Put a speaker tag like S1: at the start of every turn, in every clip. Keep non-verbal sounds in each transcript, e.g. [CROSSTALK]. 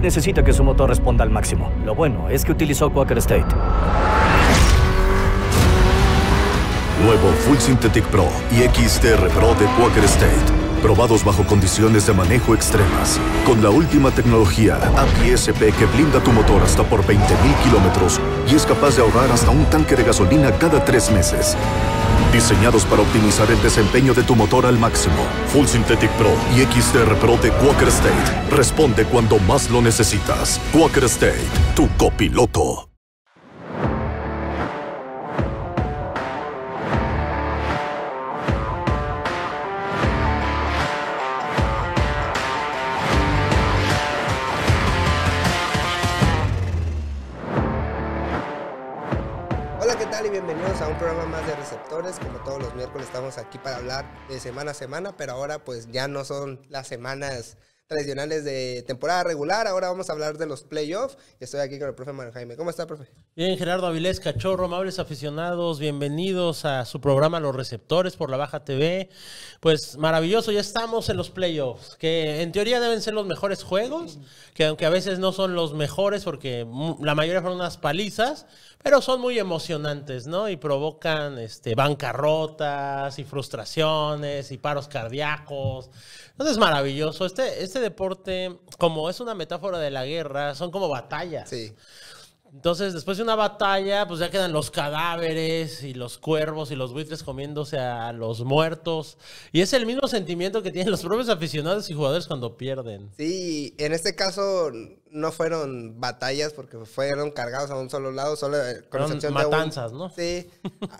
S1: necesita que
S2: su motor responda al máximo. Lo bueno es que utilizó Quaker State.
S1: Nuevo Full Synthetic Pro y XTR Pro de Quaker State. Probados bajo condiciones de manejo extremas. Con la última tecnología APSP que blinda tu motor hasta por 20.000 kilómetros y es capaz de ahorrar hasta un tanque de gasolina cada tres meses diseñados para optimizar el desempeño de tu motor al máximo. Full Synthetic Pro y XTR Pro de Quaker State. Responde cuando más lo necesitas. Quaker State, tu copiloto. de semana a semana, pero ahora pues ya no son las semanas tradicionales de temporada regular. Ahora vamos a hablar de los playoffs. Estoy aquí con el profe Manuel Jaime. ¿Cómo está, profe?
S2: Bien, Gerardo Avilés, cachorro, amables aficionados, bienvenidos a su programa Los Receptores por la Baja TV. Pues maravilloso, ya estamos en los playoffs, que en teoría deben ser los mejores juegos, que aunque a veces no son los mejores porque la mayoría fueron unas palizas, pero son muy emocionantes, ¿no? Y provocan este, bancarrotas y frustraciones y paros cardíacos. Entonces es maravilloso. Este, este deporte, como es una metáfora de la guerra, son como batallas. Sí. Entonces, después de una batalla, pues ya quedan los cadáveres y los cuervos y los buitres comiéndose a los muertos. Y es el mismo sentimiento que tienen los propios aficionados y jugadores cuando pierden.
S1: Sí, en este caso no fueron batallas porque fueron cargados a un solo lado, solo eh, con excepción matanzas, ¿no? Sí,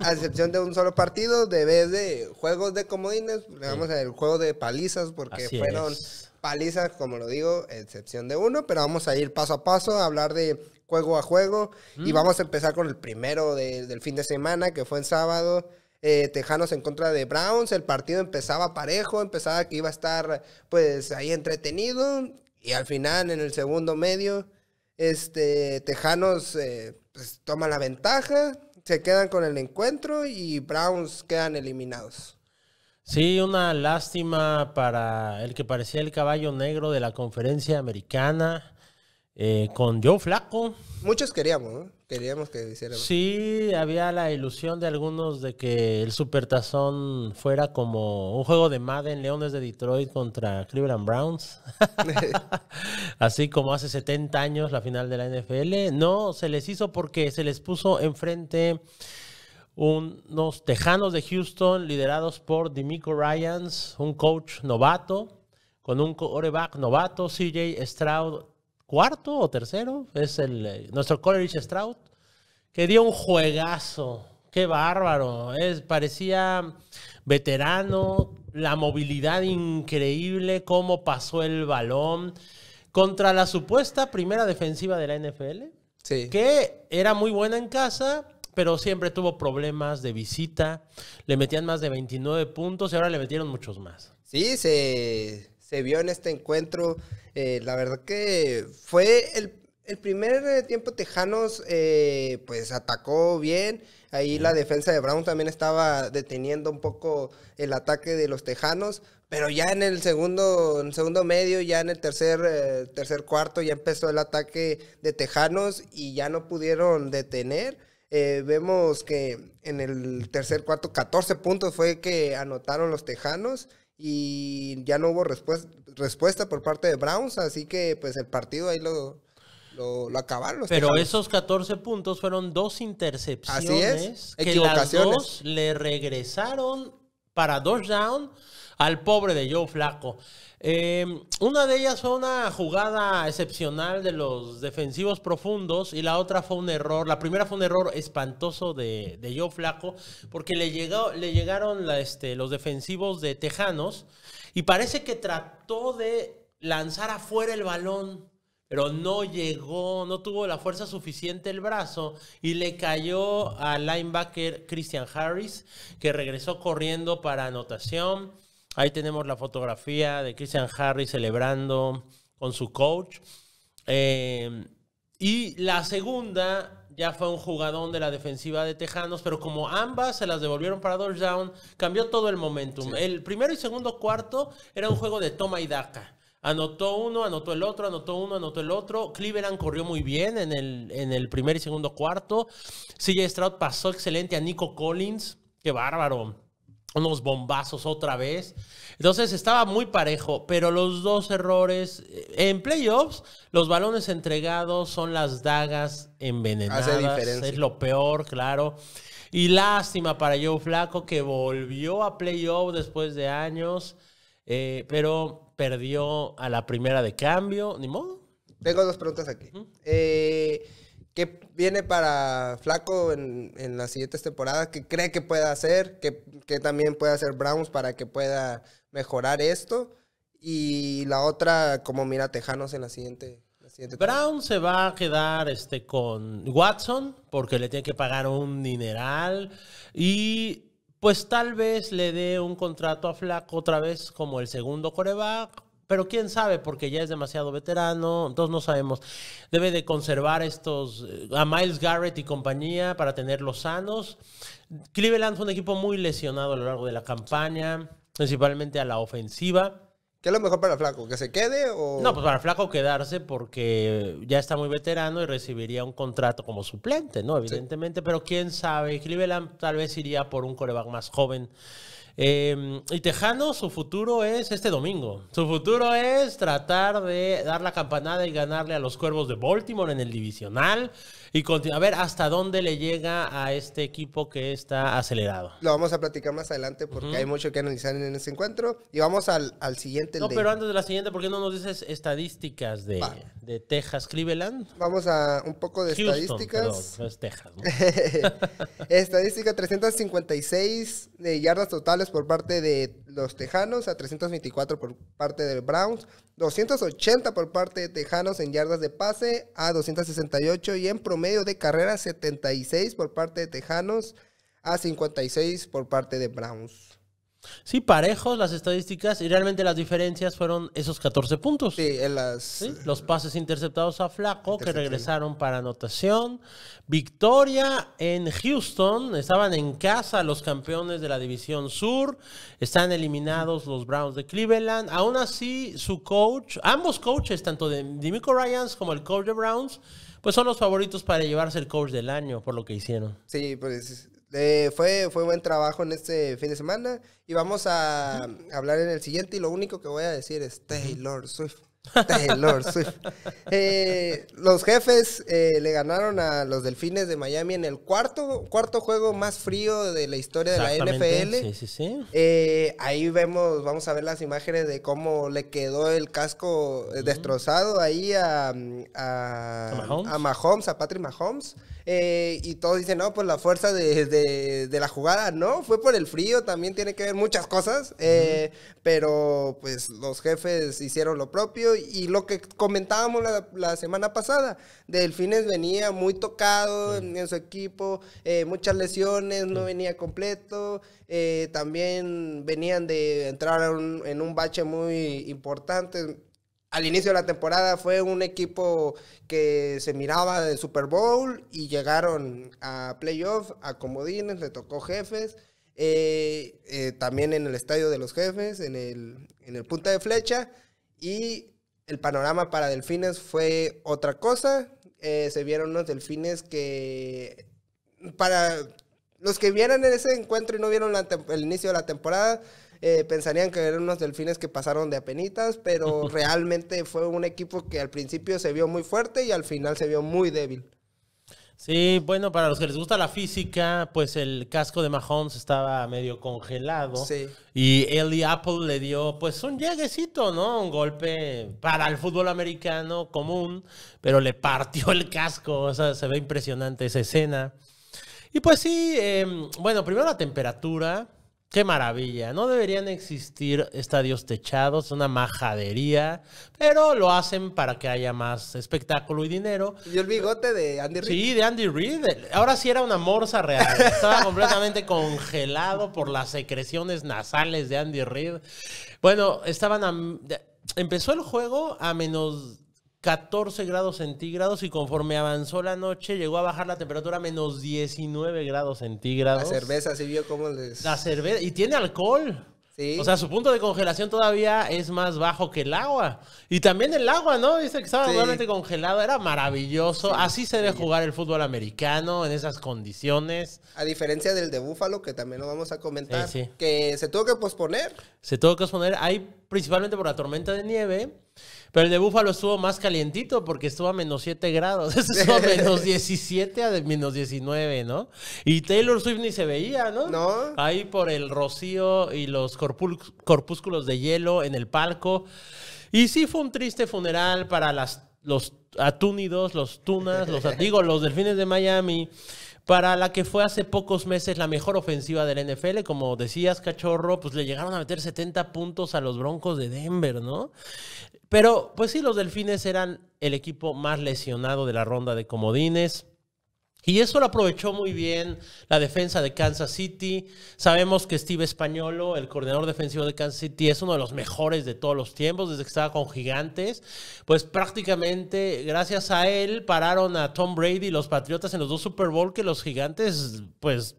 S1: a excepción de un solo partido, de vez de juegos de comodines, vamos sí. el juego de palizas porque fueron palizas, como lo digo, excepción de uno, pero vamos a ir paso a paso a hablar de juego a juego. Y mm. vamos a empezar con el primero del fin de semana, que fue en sábado. Eh, Tejanos en contra de Browns. El partido empezaba parejo, empezaba que iba a estar pues ahí entretenido. Y al final, en el segundo medio, este, Tejanos eh, pues, toma la ventaja, se quedan con el encuentro y Browns quedan eliminados.
S2: Sí, una lástima para el que parecía el caballo negro de la conferencia americana. Eh, con Joe Flaco.
S1: Muchos queríamos, ¿no? Queríamos que hicieran.
S2: Sí, había la ilusión de algunos de que el Supertazón fuera como un juego de Madden Leones de Detroit contra Cleveland Browns. [LAUGHS] Así como hace 70 años la final de la NFL. No, se les hizo porque se les puso enfrente unos tejanos de Houston liderados por Dimico Ryans, un coach novato, con un coreback novato, CJ Stroud cuarto o tercero, es el, eh, nuestro Coleridge Stroud, que dio un juegazo. Qué bárbaro. Es, parecía veterano, la movilidad increíble, cómo pasó el balón contra la supuesta primera defensiva de la NFL, sí. que era muy buena en casa, pero siempre tuvo
S1: problemas de visita. Le metían
S2: más de 29 puntos y ahora le metieron muchos más.
S1: Sí, se, se vio en este encuentro. Eh, la verdad que fue el, primer eh, tiempo Tejanos, eh, pues atacó bien. Ahí la defensa de Brown también estaba deteniendo un poco el ataque de los Tejanos. Pero ya en el segundo, segundo medio, ya en el tercer, tercer cuarto, ya empezó el ataque de Tejanos y ya no pudieron detener. vemos que en el tercer cuarto 14 puntos fue que anotaron los Tejanos y ya no hubo respuesta, respuesta por parte de Browns, así que pues el partido ahí lo, lo, acabaron. Pero esos
S2: 14 puntos fueron dos intercepciones así es. que las dos le regresaron para down al pobre de Joe Flaco. Em, una de ellas fue una jugada excepcional de los defensivos profundos y la otra fue un error. La primera fue un error espantoso de, Joe Flaco porque le, llegó, le llegaron este, los defensivos de Tejanos y parece que trató de lanzar afuera el balón pero no llegó, no tuvo la fuerza suficiente el brazo y le cayó al linebacker Christian Harris, que regresó corriendo para anotación. Ahí tenemos la fotografía de Christian Harry celebrando con su coach. Eh, y la segunda ya fue un jugadón de la defensiva de Tejanos, pero como ambas se las devolvieron para Down cambió todo el momentum. El primero y segundo cuarto era un juego de toma y daca. Anotó uno, anotó el otro, anotó uno, anotó el otro. Cleveland corrió muy bien en el, en el primer y segundo cuarto. CJ Stroud pasó excelente a Nico Collins. Qué bárbaro unos bombazos otra vez. Entonces estaba muy parejo, pero los dos errores eh, en playoffs, los balones entregados son las dagas envenenadas. Hace diferencia. Es lo peor, claro. Y lástima para Joe Flaco que volvió a playoff después de años, eh, pero perdió a la primera de cambio. Ni modo.
S1: Tengo dos preguntas aquí. Eh ¿Qué viene para Flaco en, en las siguientes temporadas? ¿Qué cree que pueda hacer? ¿Qué, también puede hacer Browns para que pueda mejorar esto? Y la otra, como mira Tejanos en la siguiente. La siguiente Brown se
S2: va a quedar este, con Watson porque le tiene que pagar un dineral y pues tal vez le dé un contrato a Flaco otra vez como el segundo coreback pero quién sabe, porque ya es demasiado veterano, entonces no sabemos. Debe de conservar estos eh, a Miles Garrett y compañía para tenerlos sanos. Cleveland fue un equipo muy lesionado a lo largo de la campaña, principalmente a la ofensiva.
S1: ¿Qué es lo mejor para Flaco? ¿Que se quede o.? No, pues
S2: para Flaco quedarse porque ya está muy veterano y recibiría un contrato como suplente, ¿no? Evidentemente, pero quién sabe. Cleveland tal vez iría por un coreback más joven Em, y Tejano, su futuro es este domingo. Su futuro es tratar de dar la campanada y ganarle a los cuervos de Baltimore en el divisional. Y a ver hasta dónde le llega a este equipo que está acelerado.
S1: Lo vamos a platicar más adelante porque hay mucho que analizar en ese encuentro. Y vamos al, al siguiente. No, pero
S2: antes de la siguiente, ¿por qué no nos dices estadísticas de, de Texas Cleveland?
S1: Vamos a un poco de estadísticas. es Texas. [LAUGHS] Estadística 356 de yardas totales por parte de los Tejanos, a 324 por parte del Browns, 280 por parte de Tejanos en yardas de pase, a 268 y en promedio medio de carrera 76 por parte de Tejanos a 56 por parte de Browns.
S2: Sí, parejos las estadísticas y realmente las diferencias fueron esos 14 puntos. Sí, en las, los pases interceptados a Flaco que regresaron para anotación. Victoria en Houston, estaban en casa los campeones de la División Sur, están eliminados los Browns de Cleveland. Aún así, su coach, ambos coaches, tanto de Dimico Ryans como el coach de Browns, pues son los favoritos para llevarse el coach del año por lo que hicieron. Sí, pues
S1: eh, fue, fue buen trabajo en este fin de semana y vamos a hablar en el siguiente y lo único que voy a decir es Taylor Swift. [LAUGHS] Eh, los jefes eh, le ganaron a los Delfines de Miami en el cuarto, cuarto juego más frío de la historia de la NFL. Eh, ahí vemos, vamos a ver las imágenes de cómo le quedó el casco destrozado ahí a, mm, a Mahomes, a Patrick Mahomes. Eh, y todos dicen, no, pues la fuerza de, la jugada, ¿no? Fue por el frío, también tiene que ver muchas cosas, eh, pero pues los jefes hicieron lo propio y lo que comentábamos la, semana pasada, Delfines venía muy tocado en, su equipo, eh, muchas lesiones, no venía completo, también venían de entrar en un bache muy importante al inicio de la temporada fue un equipo que se miraba de Super Bowl y llegaron a playoff, a comodines, le tocó jefes. Eh, eh, también en el estadio de los jefes, en el, en punta de flecha. Y el panorama para delfines fue otra cosa. Eh, se vieron unos delfines que, para los que vieran ese encuentro y no vieron el inicio de la temporada, eh, pensarían que eran unos delfines que pasaron de apenitas, pero [LAUGHS] realmente fue un equipo que al principio se vio muy fuerte y al final se vio muy débil.
S2: Sí, bueno, para los que les gusta la física, pues el casco de Mahomes estaba medio congelado. Y Eli Apple le dio, pues, un lleguecito, ¿no? Un golpe para el fútbol americano común, pero le partió el casco. O sea, se ve impresionante esa escena. Y pues sí, em, bueno, primero la temperatura. Qué maravilla. No deberían existir estadios techados, una majadería, pero lo hacen para que haya más espectáculo y dinero.
S1: Y el bigote de Andy Reid. Sí, de
S2: Andy Reid. Ahora sí era una morsa real. Estaba completamente congelado por las secreciones nasales de Andy Reid. Bueno, estaban a... empezó el juego a menos 14 grados centígrados y conforme avanzó la noche llegó a bajar la temperatura a menos 19 grados centígrados. La cerveza,
S1: ¿sí vio cómo les...? La cerveza,
S2: y tiene alcohol. O sea, su punto de congelación todavía es más bajo que el agua. Y también el agua, ¿no? Dice que estaba totalmente congelado. Era maravilloso. Así se debe jugar el fútbol americano en esas condiciones.
S1: A diferencia del de Búfalo, que también lo vamos a comentar, eh, que se tuvo que posponer.
S2: Se tuvo que posponer ahí principalmente por la tormenta de nieve. Pero el de Búfalo estuvo más calientito porque estuvo a menos 7 grados.
S1: [LAUGHS] estuvo a menos
S2: 17 [LAUGHS] a menos 19, ¿no? Y Taylor Swift ni se veía, ¿no? No. Ahí por el rocío y los corpúsculos de hielo en el palco. Y sí fue un triste funeral para las, los atúnidos, los tunas, los [LAUGHS] digo, los delfines de Miami para la que fue hace pocos meses la mejor ofensiva del NFL. Como decías, cachorro, pues le llegaron a meter 70 puntos a los Broncos de Denver, ¿no? Pero, pues sí, los Delfines eran el equipo más lesionado de la ronda de comodines. Y eso lo aprovechó muy bien la defensa de Kansas City. Sabemos que Steve Españolo, el coordinador defensivo de Kansas City, es uno de los mejores de todos los tiempos, desde que estaba con Gigantes. Pues prácticamente gracias a él pararon a Tom Brady y los Patriotas en los dos Super Bowl que los Gigantes, pues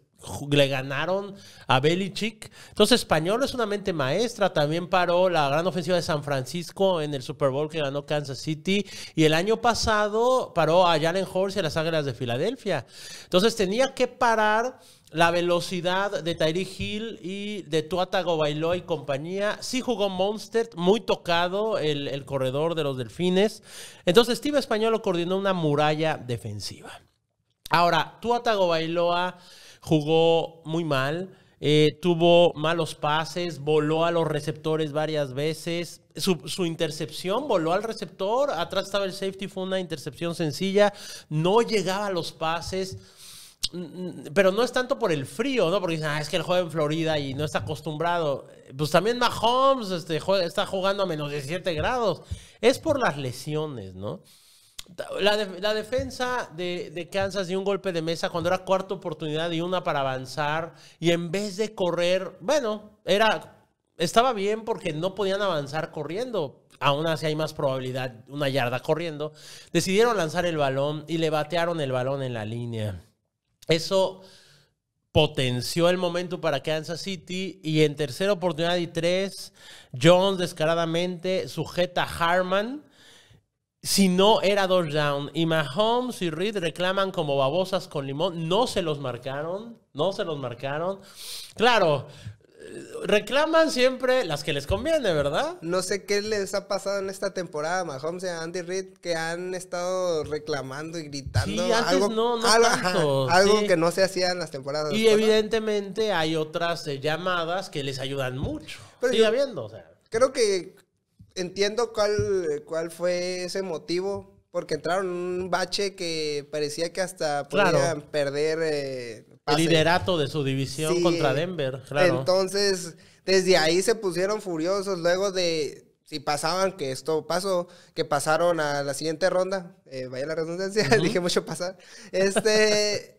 S2: le ganaron a Belichick. Entonces, Español es una mente maestra. También paró la gran ofensiva de San Francisco en el Super Bowl que ganó Kansas City. Y el año pasado paró a Jalen Horse y a las Águilas de Filadelfia. Entonces, tenía que parar la velocidad de Tyree Hill y de Tuatago Bailoa y compañía. Sí jugó Monster, muy tocado el, corredor de los delfines. Entonces, Steve Español coordinó una muralla defensiva. Ahora, Tuatago Bailoa jugó muy mal, eh, tuvo malos pases, voló a los receptores varias veces, su, intercepción voló al receptor, atrás estaba el safety, fue una intercepción sencilla, no llegaba a los pases. Mm, mm, pero no es tanto por el frío, ¿no? Porque dicen, ah, es que el juega en Florida y no está acostumbrado. Eh, pues también Mahomes este, está jugando a menos 17 grados. Es por las lesiones, ¿no? La, defensa de, Kansas dio un golpe de mesa cuando era cuarta oportunidad y una para avanzar. Y en vez de correr, bueno, era, estaba bien porque no podían avanzar corriendo. Aún así hay más probabilidad, una yarda corriendo. Decidieron lanzar el balón y le batearon el balón en la línea. Eso potenció el momento para Kansas City y en tercera oportunidad y tres, Jones descaradamente sujeta a Harman si no era dos down. Y Mahomes y Reed reclaman como babosas con limón. No se los marcaron. No se los
S1: marcaron. Claro, eh, reclaman siempre las que les conviene, ¿verdad? No sé qué les ha pasado en esta temporada, Mahomes y Andy Reid, que han estado reclamando y gritando. antes algo, no, algo, que no se hacía en las temporadas. Y
S2: evidentemente hay otras llamadas que les ayudan mucho. Pero Sigue viendo. habiendo, o sea.
S1: Creo que entiendo cuál, cuál fue ese motivo, porque entraron en un bache que parecía que hasta podían perder eh, el liderato
S2: de su división contra Denver. Claro.
S1: Entonces, desde ahí se pusieron furiosos luego de si pasaban, que esto pasó, que pasaron a la siguiente ronda, eh, vaya la redundancia, [LAUGHS] dije mucho pasar, este,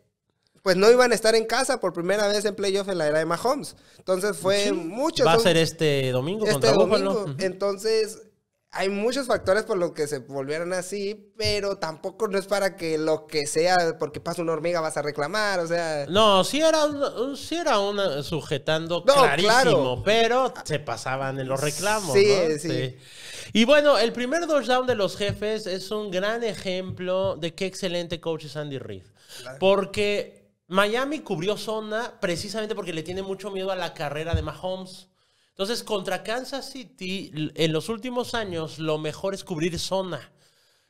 S1: pues no iban a estar en casa por primera vez en playoff en la era de Mahomes. Entonces fue mucho. Va a ser este
S2: domingo este domingo.
S1: Entonces hay muchos factores por los que se volvieron así, pero tampoco no es para que lo que sea, porque pasa una hormiga vas a reclamar, o sea...
S2: No, sí era un, era una sujetando clarísimo, pero se pasaban en los reclamos. Sí, sí, Y bueno, el primer touchdown de los jefes es un gran ejemplo de qué excelente coach es Andy Reid. Porque Miami cubrió zona precisamente porque le tiene mucho miedo a la carrera de Mahomes. Entonces, contra Kansas City, en los últimos años, lo mejor es cubrir zona,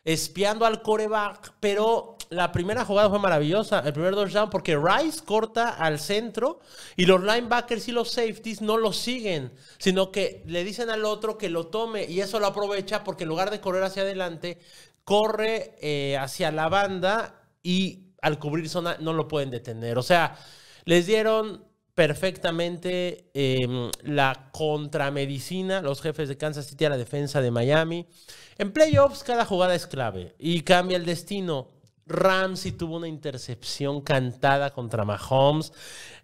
S2: espiando al coreback. Pero la primera jugada fue maravillosa, el primer touchdown, porque Rice corta al centro y los linebackers y los safeties no lo siguen, sino que le dicen al otro que lo tome y eso lo aprovecha porque en lugar de correr hacia adelante, corre eh, hacia la banda y al cubrir zona no lo pueden detener. O sea, les dieron perfectamente em, la contramedicina, los jefes de Kansas City a la defensa de Miami. En playoffs cada jugada es clave y cambia el destino. Ramsey tuvo una intercepción cantada contra Mahomes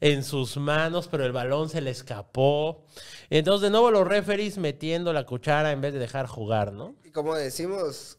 S2: en sus manos, pero el balón se le escapó. Entonces, de nuevo, los referees metiendo la cuchara en vez de dejar jugar, ¿no?
S1: Y como decimos,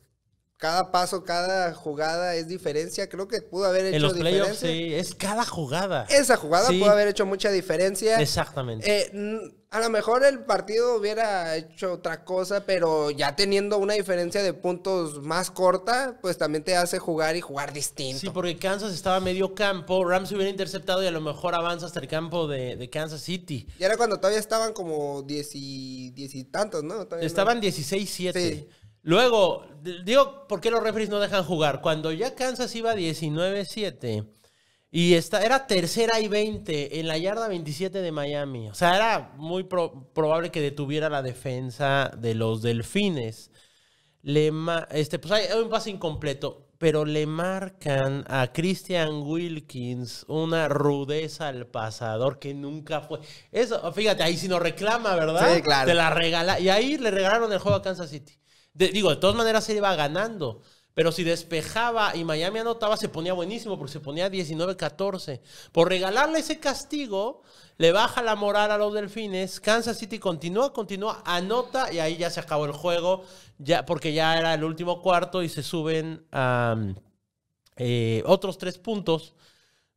S1: cada paso, cada jugada es diferencia. Creo que pudo haber hecho en sí,
S2: es cada jugada. Esa jugada pudo haber
S1: hecho mucha diferencia.
S2: Exactamente.
S1: Eh, a lo mejor el partido hubiera hecho otra cosa, pero ya teniendo una diferencia de puntos más corta, pues también te hace jugar y jugar
S2: distinto. Sí, porque Kansas estaba medio campo, Rams hubiera interceptado y a lo mejor avanza hasta el campo de, de Kansas City.
S1: Y era cuando todavía estaban como diez y, diez y tantos, ¿no? estaban
S2: dieciséis, 16-7. Luego, digo, ¿por qué los referees no dejan jugar? Cuando ya Kansas iba 19-7 y esta, era tercera y 20 en la yarda 27 de Miami. O sea, era muy probable que detuviera la defensa de los Delfines. Le, este, pues hay, un pase incompleto, pero le marcan a Christian Wilkins una rudeza al pasador que nunca fue. Eso, fíjate, ahí si no reclama, ¿verdad? Sí, claro. Te la regala. Y ahí le regalaron el juego a Kansas City digo, de todas maneras se iba ganando. Pero si despejaba y Miami anotaba, se ponía buenísimo porque se ponía 19-14. Por regalarle ese castigo, le baja la moral a los delfines. Kansas City continúa, continúa, anota y ahí ya se acabó el juego. Ya, porque ya era el último cuarto y se suben eh, otros tres puntos.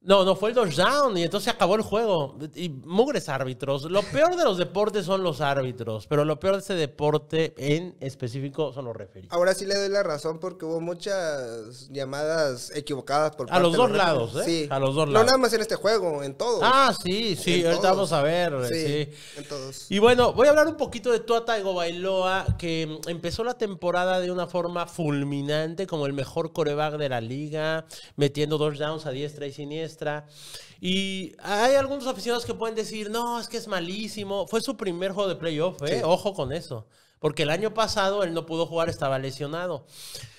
S2: No, no fue el down y entonces acabó el juego. Y mugres árbitros. Lo peor de los deportes son los árbitros, pero lo peor de ese deporte en específico son los referidos.
S1: Ahora sí le doy la razón porque hubo muchas llamadas equivocadas por a los dos lados, ¿eh? Sí. A los dos lados. No nada más en este juego, en todos Ah, sí, sí, ahorita vamos a ver. Eh,
S2: sí, En todos. Y bueno, voy a hablar un poquito de Tua Bailoa, que empezó la temporada de una forma fulminante como el mejor coreback de la liga, metiendo dos downs a diestra y siniestra y hay algunos aficionados que pueden decir, no, es que es malísimo. Fue su primer juego de playoff, ¿eh? Ojo con eso. Porque el año pasado él no pudo jugar, estaba lesionado.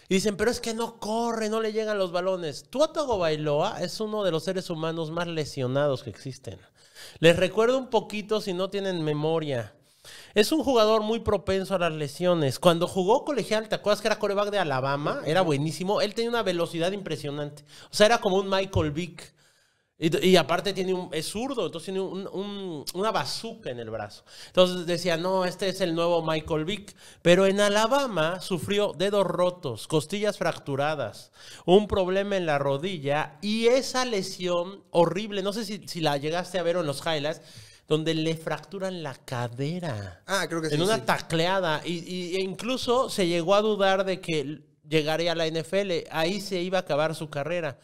S2: Y dicen, pero es que no corre, no le llegan los balones. Tuatago Bailoa es uno de los seres humanos más lesionados que existen. Les recuerdo un poquito si no tienen memoria. Es un jugador muy propenso a las lesiones. Cuando jugó colegial, ¿te acuerdas que era coreback de Alabama? Era buenísimo. Él tenía una velocidad impresionante. O sea, era como un Michael Vick. Y, aparte tiene un, es zurdo, entonces tiene una bazuca en el brazo. Entonces decía, no, este es el nuevo Michael Vick. Pero en Alabama sufrió dedos rotos, costillas fracturadas, un problema en la rodilla y esa lesión horrible, no sé si, la llegaste a ver en los highlights, donde le fracturan la cadera. Ah, creo que en sí. En una tacleada. Y, incluso se llegó a dudar de que llegaría a la NFL. Ahí se iba a acabar su carrera.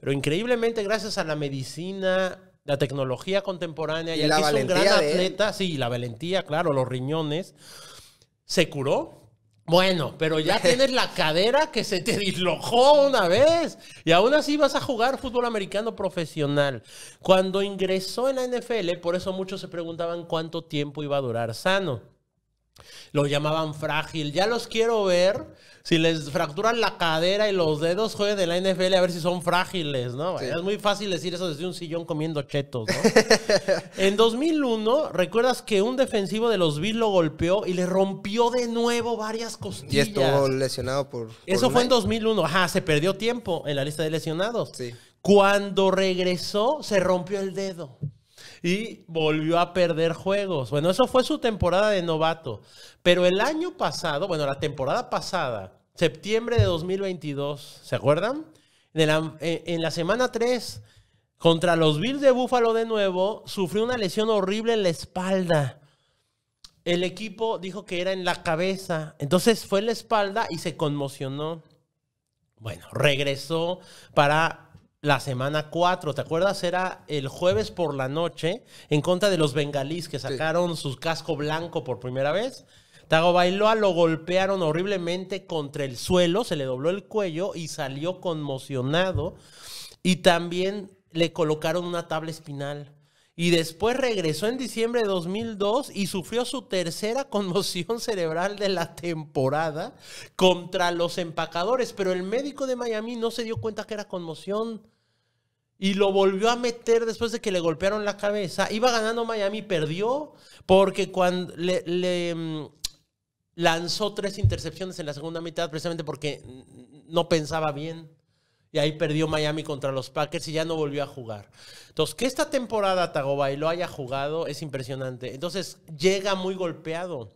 S2: Pero increíblemente, gracias a la medicina, la tecnología contemporánea, y, la que gran atleta, sí, la valentía, claro, los riñones, se curó. Bueno, pero ya [LAUGHS] tienes la cadera que se te dislojó una vez y aún así vas a jugar fútbol americano profesional. Cuando ingresó en la NFL, por eso muchos se preguntaban cuánto tiempo iba a durar sano. Lo llamaban frágil. Ya los quiero ver si les fracturan la cadera y los dedos, jueguen de la NFL a ver si son frágiles, ¿no? Es muy fácil decir eso desde un sillón comiendo chetos, ¿no? [LAUGHS] en 2001, ¿recuerdas que un defensivo de los Bills lo golpeó y le rompió de nuevo varias costillas? Y estuvo
S1: lesionado por...
S2: eso fue en 2001. Ajá, se perdió tiempo en la lista de lesionados. Sí. Cuando regresó, se rompió el dedo y volvió a perder juegos. Bueno, eso fue su temporada de novato. Pero el año pasado, bueno, la temporada pasada, septiembre de 2022, ¿se acuerdan? En la, en la semana 3, contra los Bills de Búfalo de nuevo, sufrió una lesión horrible en la espalda. El equipo dijo que era en la cabeza. Entonces fue en la espalda y se conmocionó. Bueno, regresó para la semana 4, ¿te acuerdas? Era el jueves por la noche en contra de los bengalíes que sacaron su casco blanco por primera vez. Tago Bailoa lo golpearon horriblemente contra el suelo, se le dobló el cuello y salió conmocionado. Y también le colocaron una tabla espinal y después regresó en diciembre de 2002 y sufrió su tercera [LAUGHS] conmoción cerebral de la temporada contra los empacadores, pero el médico de Miami no se dio cuenta que era conmoción y lo volvió a meter después de que le golpearon la cabeza. Iba ganando Miami, perdió porque cuando le, le mm, lanzó tres intercepciones en la segunda mitad precisamente porque no pensaba bien. Y ahí perdió Miami contra los Packers y ya no volvió a jugar. Entonces, que esta temporada y lo haya jugado es impresionante. Entonces, llega muy golpeado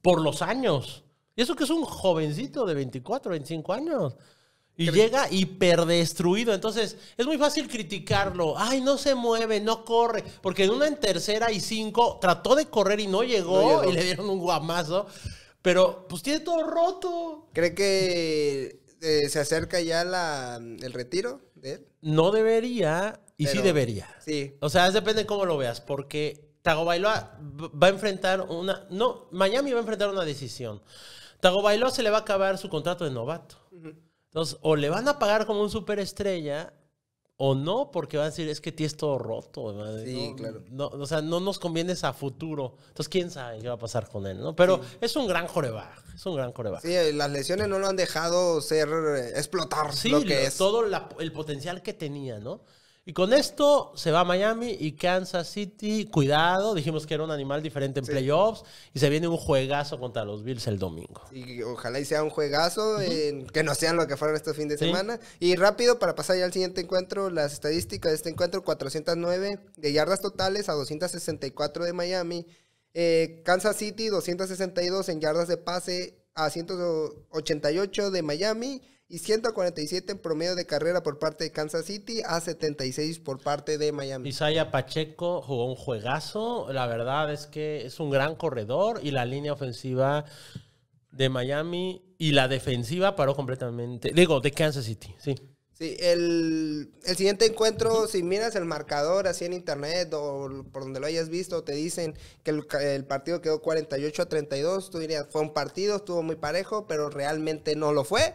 S2: por los años. Y eso que es un jovencito de 24, 25 años. Y llega hiperdestruido. Entonces, es muy fácil criticarlo. Ay, no se mueve, no corre. Porque en una en tercera y cinco trató de correr y no no llegó. y le dieron un guamazo.
S1: Pero, pues tiene todo roto. ¿Cree que eh, se acerca ya mm, el retiro de
S2: él. No debería, y sí debería. Sí. O sea, depende de cómo lo veas, porque Tagovailoa va a enfrentar una... No, Miami va a enfrentar una decisión. Tago Bailoa se le va a acabar su contrato de novato. Entonces, o le van a pagar como un superestrella o no, porque va a decir, es que tienes todo roto. Sí, claro. No, o sea, no nos conviene a futuro. Entonces, quién sabe qué va a pasar con él, ¿no? Pero es un gran coreback, es un gran coreback.
S1: Sí, eh, las lesiones no lo han dejado ser, eh, explotar sí,
S2: lo que es. todo el potencial que tenía, ¿no? Y con esto se va a Miami y Kansas City. Cuidado, dijimos que era un animal diferente en playoffs. Y se viene un juegazo contra los Bills el domingo.
S1: Y ojalá y sea un juegazo, que no sean lo que fueron estos fin de semana. Y rápido, para pasar ya al siguiente encuentro, las estadísticas de este encuentro: 409 de yardas totales a 264 de Miami. Eh, Kansas City, 262 en yardas de pase a 188 de Miami y 147 en promedio de carrera por parte de Kansas City a 76 por parte de Miami.
S2: Isaiah Pacheco jugó un juegazo. La verdad es que es un gran corredor y la línea ofensiva de Miami y la defensiva paró completamente. Digo, de Kansas City, sí.
S1: Sí, el, siguiente encuentro, si miras el marcador así en internet o por donde lo hayas visto, te dicen que el, el, partido quedó 48 a 32, tú dirías, fue un partido, estuvo muy parejo, pero realmente no lo fue.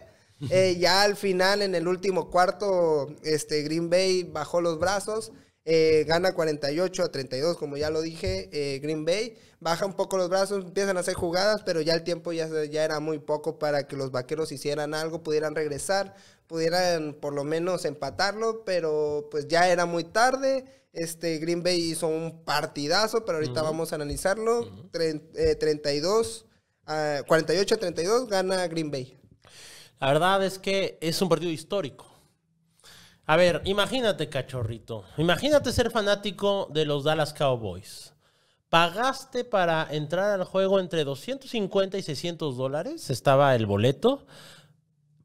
S1: Eh, ya al final, en el último cuarto, este, Green Bay bajó los brazos. Eh, gana 48 a 32, como ya lo dije, eh, Green Bay. Baja un poco los brazos, empiezan a hacer jugadas, pero ya el tiempo ya, ya era muy poco para que los vaqueros hicieran algo, pudieran regresar, pudieran por lo menos empatarlo, pero pues ya era muy tarde. Este Green Bay hizo un partidazo, pero ahorita vamos a analizarlo. 32, 48 ah, a 32 gana Green Bay.
S2: La verdad es que es un partido histórico. A ver, imagínate, cachorrito. Imagínate ser fanático de los Dallas Cowboys. Pagaste para entrar al juego entre 250 y 600 dólares, estaba el boleto,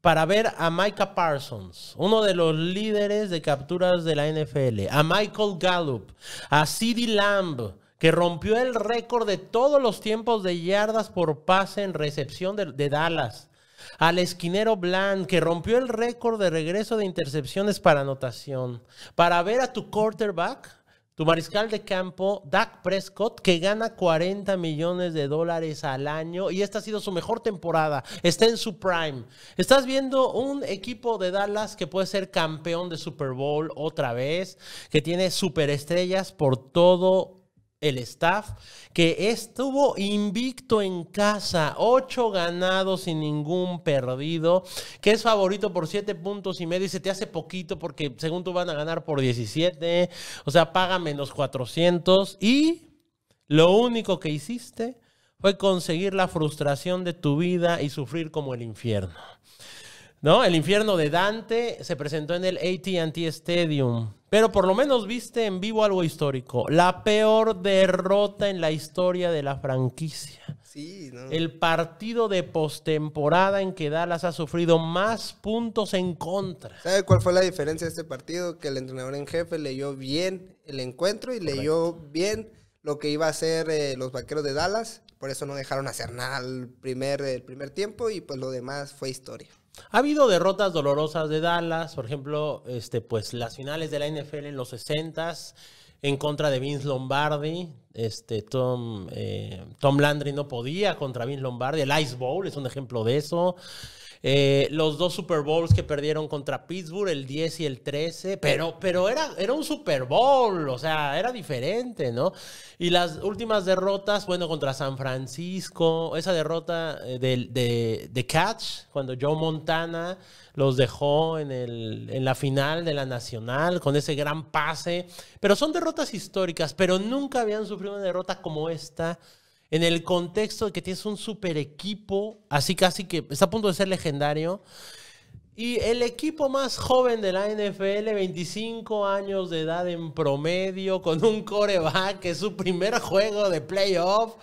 S2: para ver a Micah Parsons, uno de los líderes de capturas de la NFL, a Michael Gallup, a CeeDee Lamb, que rompió el récord de todos los tiempos de yardas por pase en recepción de Dallas al esquinero Bland, que rompió el récord de regreso de intercepciones para anotación, para ver a tu quarterback, tu mariscal de campo, Dak Prescott, que gana 40 millones de dólares al año y esta ha sido su mejor temporada, está en su prime. Estás viendo un equipo de Dallas que puede ser campeón de Super Bowl otra vez, que tiene superestrellas por todo el staff, que estuvo invicto en casa, ocho ganados sin ningún perdido, que es favorito por siete puntos y medio, y se te hace poquito porque según tú van a ganar por 17, o sea, paga menos 400 y lo único que hiciste fue conseguir la frustración de tu vida y sufrir como el infierno. ¿No? El infierno de Dante se presentó en el ATT Stadium. Pero por lo menos viste en vivo algo histórico. La peor derrota en la historia de la franquicia. Sí, no. El partido de postemporada en que Dallas ha sufrido más puntos en contra.
S1: ¿Sabe cuál fue la diferencia de este partido? Que el entrenador en jefe leyó bien el encuentro y leyó bien lo que iba a hacer eh, los vaqueros de Dallas. Por eso no dejaron hacer nada el primer, el primer tiempo y pues lo demás fue historia.
S2: Ha habido derrotas dolorosas de Dallas, por ejemplo, este, pues las finales de la NFL en los 60 en contra de Vince Lombardi. Este, Tom, eh, Tom Landry no podía contra Vince Lombardi. El Ice Bowl es un ejemplo de eso. Eh, los dos Super Bowls que perdieron contra Pittsburgh, el 10 y el 13, pero, pero era, era un Super Bowl, o sea, era diferente, ¿no? Y las últimas derrotas, bueno, contra San Francisco, esa derrota eh, de, Catch, cuando Joe Montana los dejó en, en la final de la Nacional con ese gran pase, pero son derrotas históricas, pero nunca habían sufrido una derrota como esta en el contexto de que tienes un super equipo, así casi que está a punto de ser legendario. Y el equipo más joven de la NFL, 25 años de edad en promedio, con un coreback que es su primer juego de playoff,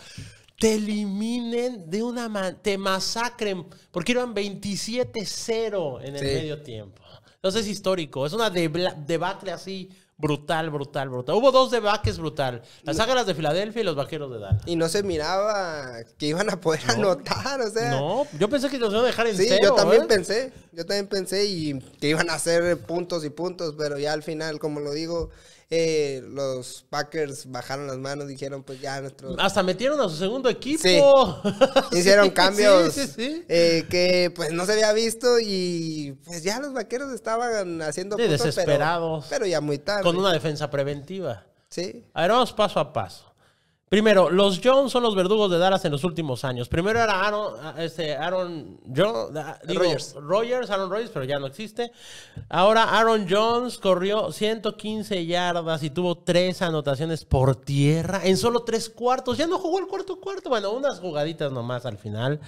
S2: te eliminen de una manera, te masacren, porque iban 27-0 en el medio tiempo. Entonces es histórico, es una debacle así brutal, brutal, brutal. Hubo dos debaques brutal. Las águilas de Filadelfia y los vaqueros de Dallas.
S1: Y no se miraba que iban a poder anotar, o sea. No, yo pensé que los iban a dejar en Sí, yo también ¿eh? pensé. Yo también pensé y que iban a hacer puntos y puntos, pero ya al final, como lo digo, eh, los Packers bajaron las manos, dijeron, pues ya nuestro... Hasta metieron a su segundo equipo. [LAUGHS] Hicieron cambios eh, que pues no se había visto y pues ya los vaqueros estaban haciendo... Puntos, desesperados. Pero, ya muy tarde. Con una
S2: defensa preventiva. Sí. A ver, vamos paso a paso. Primero, los Jones son los verdugos de Dallas en los últimos años. Primero era Aaron, este, Aaron ah, Rogers. pero ya no existe. Ahora Aaron Jones corrió 115 yardas y tuvo tres anotaciones por tierra en solo tres cuartos. Ya no jugó el cuarto cuarto, bueno, unas jugaditas nomás al final.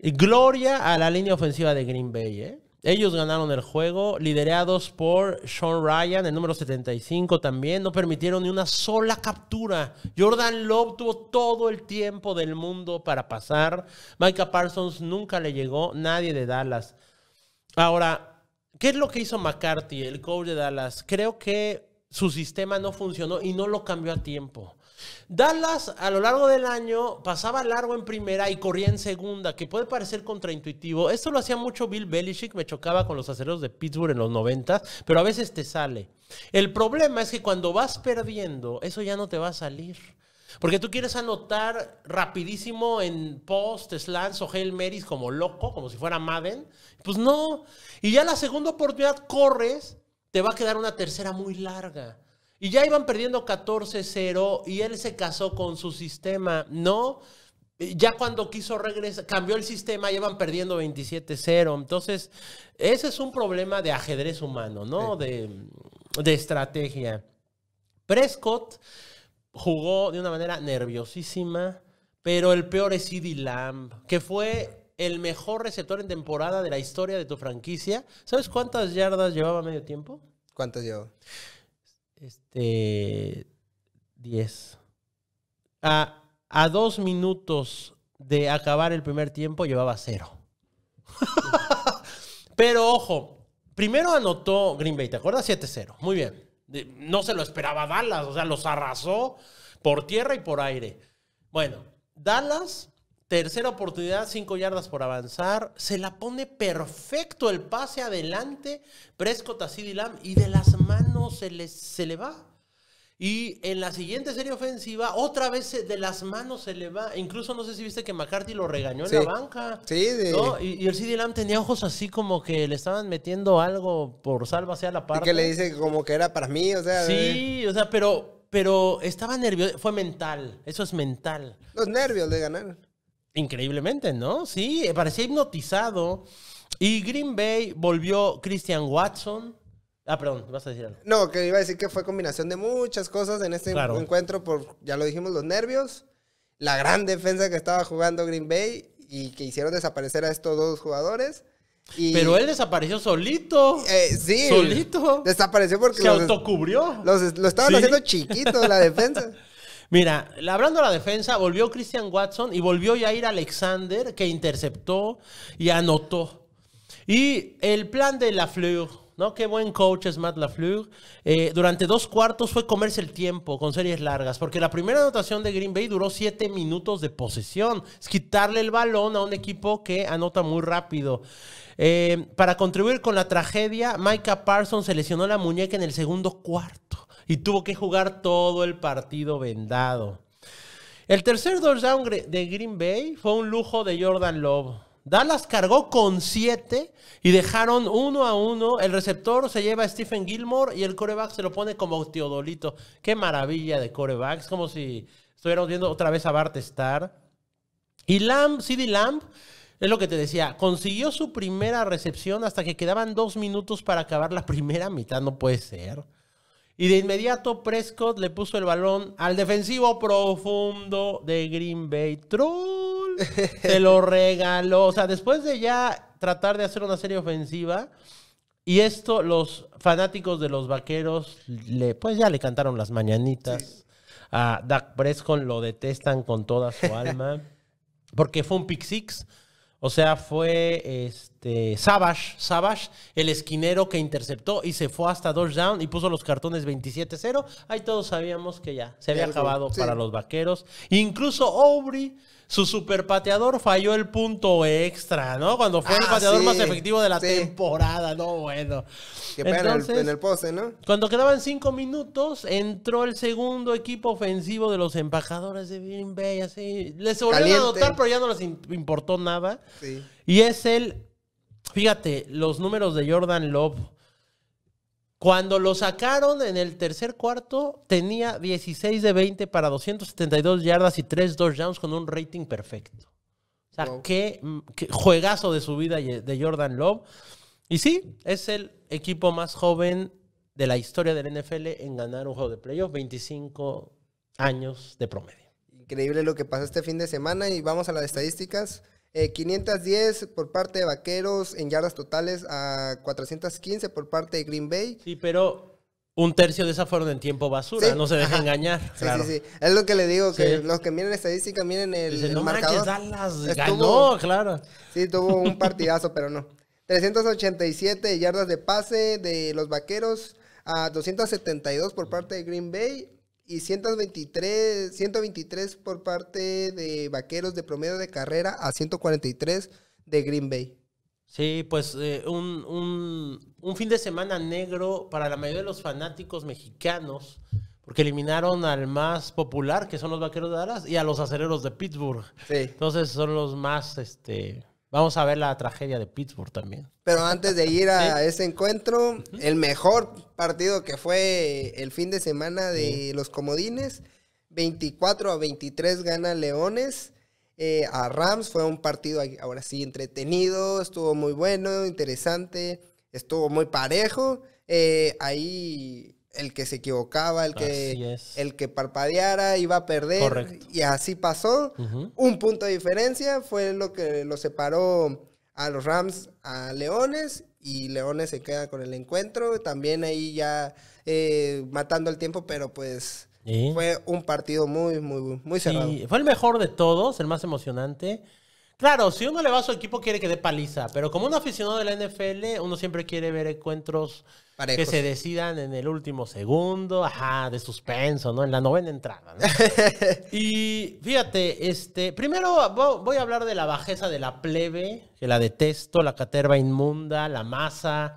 S2: Gloria a la línea ofensiva de Green Bay, ¿eh? Ellos ganaron el juego, liderados por Sean Ryan, el número 75 también. No permitieron ni una sola captura. Jordan Love tuvo todo el tiempo del mundo para pasar. Micah Parsons nunca le llegó, nadie de Dallas. Ahora, ¿qué es lo que hizo McCarthy, el coach de Dallas? Creo que su sistema no funcionó y no lo cambió a tiempo. Dallas a lo largo del año pasaba largo en primera y corría en segunda, que puede parecer contraintuitivo. Esto lo hacía mucho Bill Belichick, me chocaba con los aceleros de Pittsburgh en los 90, pero a veces te sale. El problema es que cuando vas perdiendo, eso ya no te va a salir. Porque tú quieres anotar rapidísimo en post, slants o Hail como loco, como si fuera Madden. Pues no. Y ya la segunda oportunidad corres, te va a quedar una tercera muy larga. Y ya iban perdiendo 14-0 y él se casó con su sistema, ¿no? Ya cuando quiso regresar, cambió el sistema, iban perdiendo 27-0. Entonces, ese es un problema de ajedrez humano, ¿no? De, estrategia. Prescott jugó de una manera nerviosísima, pero el peor es CD Lamb, que fue el mejor receptor en temporada de la historia de tu franquicia. ¿Sabes cuántas yardas llevaba medio tiempo? ¿Cuántas llevaba? Este. 10. A, a dos minutos de acabar el primer tiempo llevaba cero. [LAUGHS] Pero ojo, primero anotó Green Bay, ¿te acuerdas? 7-0. Muy bien. No se lo esperaba Dallas, o sea, los arrasó por tierra y por aire. Bueno, Dallas Tercera oportunidad, cinco yardas por avanzar. Se la pone perfecto el pase adelante. Prescott a CD y de las manos se le, se le va. Y en la siguiente serie ofensiva, otra vez de las manos se le va. Incluso no sé si viste que McCarthy lo regañó en la banca. Sí, y, el CD Lamb tenía ojos así como que le estaban metiendo algo
S1: por salva a la parte. Y que le dice como que era para mí, o sea. Sí,
S2: o sea, pero, pero estaba nervioso. Fue mental. Eso es mental. Los nervios de ganar increíblemente, ¿no? Sí, eh, parecía hipnotizado. Y Green Bay volvió Christian Watson. Ah, perdón, vas a decir algo.
S1: No, que iba a decir que fue combinación de muchas cosas en este encuentro por, ya lo dijimos, los nervios, la gran defensa que estaba jugando Green Bay y que hicieron desaparecer a estos dos jugadores. Y, Pero él
S2: desapareció solito.
S1: Eh, sí. Solito. Desapareció porque. Se autocubrió. lo estaban haciendo chiquito la defensa. [LAUGHS]
S2: Mira, hablando de la defensa, volvió Christian Watson y volvió a ir Alexander, que interceptó y anotó. Y el plan de Lafleur, ¿no? Qué buen coach es Matt Lafleur. Eh, durante dos cuartos fue comerse el tiempo con series largas, porque la primera anotación de Green Bay duró siete minutos de posesión. Es quitarle el balón a un equipo que anota muy rápido. Eh, para contribuir con la tragedia, Micah Parsons se lesionó la muñeca en el segundo cuarto y tuvo que jugar todo el partido vendado. El tercer touchdown de Green Bay fue un lujo de Jordan Love. Dallas cargó con siete y dejaron uno a uno. El receptor se lleva a Stephen Gilmore y el coreback se lo pone como Teodolito. Qué maravilla de coreback. Es como si estuviéramos viendo otra vez a Bart Starr. Y Lamb, CD Lamb, es lo que te decía, consiguió su primera recepción hasta que quedaban dos minutos para acabar la primera mitad. No puede ser. Y de inmediato Prescott le puso el balón al defensivo profundo de Green Bay. Troll. Se lo [LAUGHS] regaló. O sea, después de ya tratar de hacer una serie ofensiva. Y esto los fanáticos de los vaqueros, le, pues ya le cantaron las mañanitas. A Dak Prescott lo detestan con toda su alma. [LAUGHS] Porque fue un pick six o sea, fue este Savage, Sabash, el esquinero que interceptó y se fue hasta down y puso los cartones 27-0. Ahí todos sabíamos que ya se había acabado para los vaqueros. Incluso Aubrey su superpateador falló el punto extra, ¿no? Cuando fue el ah, pateador más efectivo de la temporada, no bueno. Entonces, en el, pose, ¿no? Cuando quedaban cinco minutos, entró el segundo equipo ofensivo de los embajadores de Green así. Les volvieron a anotar, pero ya no les importó nada. Sí. Y es el, fíjate, los números de Jordan Love cuando lo sacaron en el tercer cuarto, tenía 16 de 20 para 272 yardas y 3 touchdowns con un rating perfecto. O sea, qué, mm, qué, juegazo de su vida eh, de Jordan Love. Y sí, es el equipo más joven de la historia del NFL en ganar un juego de playoff, 25 años de promedio.
S1: Increíble lo que pasó este fin de semana y vamos a las estadísticas. 510 eh, por parte de Vaqueros en yardas totales a 415 por parte de Green Bay. Sí, pero
S2: un tercio de esa fueron en tiempo basura, no se deja engañar. claro. sí, sí.
S1: Es lo que le digo, que los que miren estadística, miren el, el no Dallas claro. Sí, tuvo un partidazo, [LAUGHS] pero no. 387 yardas de pase de los Vaqueros a 272 por parte de Green Bay y 123, 123 por parte de Vaqueros de promedio de carrera a 143 de Green Bay.
S2: Sí, pues eh, un, un, fin de semana negro para la mayoría de los fanáticos mexicanos, porque eliminaron al más popular, que son los Vaqueros de Dallas, y a los Acereros de Pittsburgh. Sí. Entonces son los más, este, Vamos a ver la tragedia de Pittsburgh también.
S1: Pero antes de ir a [LAUGHS] ese encuentro, el mejor partido que fue el fin de semana de los comodines, 24 a 23 gana Leones. Eh, a Rams. Fue un partido ahora sí entretenido, estuvo muy bueno, interesante, estuvo muy parejo. Eh, ahí el que se equivocaba, el que, el que parpadeara iba a perder. Y así pasó. Un punto de diferencia fue lo que lo separó a los Rams a Leones y Leones se queda con el encuentro. También ahí ya eh, matando el tiempo, pero pues fue un partido muy, muy, muy cerrado.
S2: fue el mejor de todos, el más emocionante. Claro, si uno le va a su equipo quiere que dé paliza, pero como un aficionado de la NFL, uno siempre quiere ver encuentros que se decidan en el último segundo, ajá, de suspenso, ¿no? En la novena entrada. [LAUGHS] y fíjate, este, primero voy a hablar de la bajeza de la plebe, que la detesto, la caterva inmunda, la masa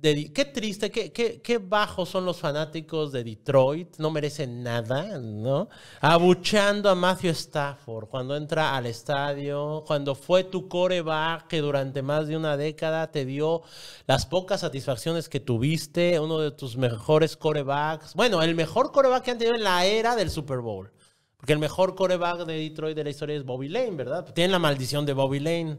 S2: qué triste, qué, qué, qué, bajos son los fanáticos de Detroit, no merecen nada, ¿no? Abuchando a Matthew Stafford cuando entra al estadio, cuando fue tu coreback que durante más de una década te dio las pocas satisfacciones que tuviste, uno de tus mejores corebacks, bueno, el mejor coreback que han tenido en la era del Super Bowl, porque el mejor coreback de Detroit de la historia es Bobby Lane, ¿verdad? Tienen la maldición de Bobby Lane.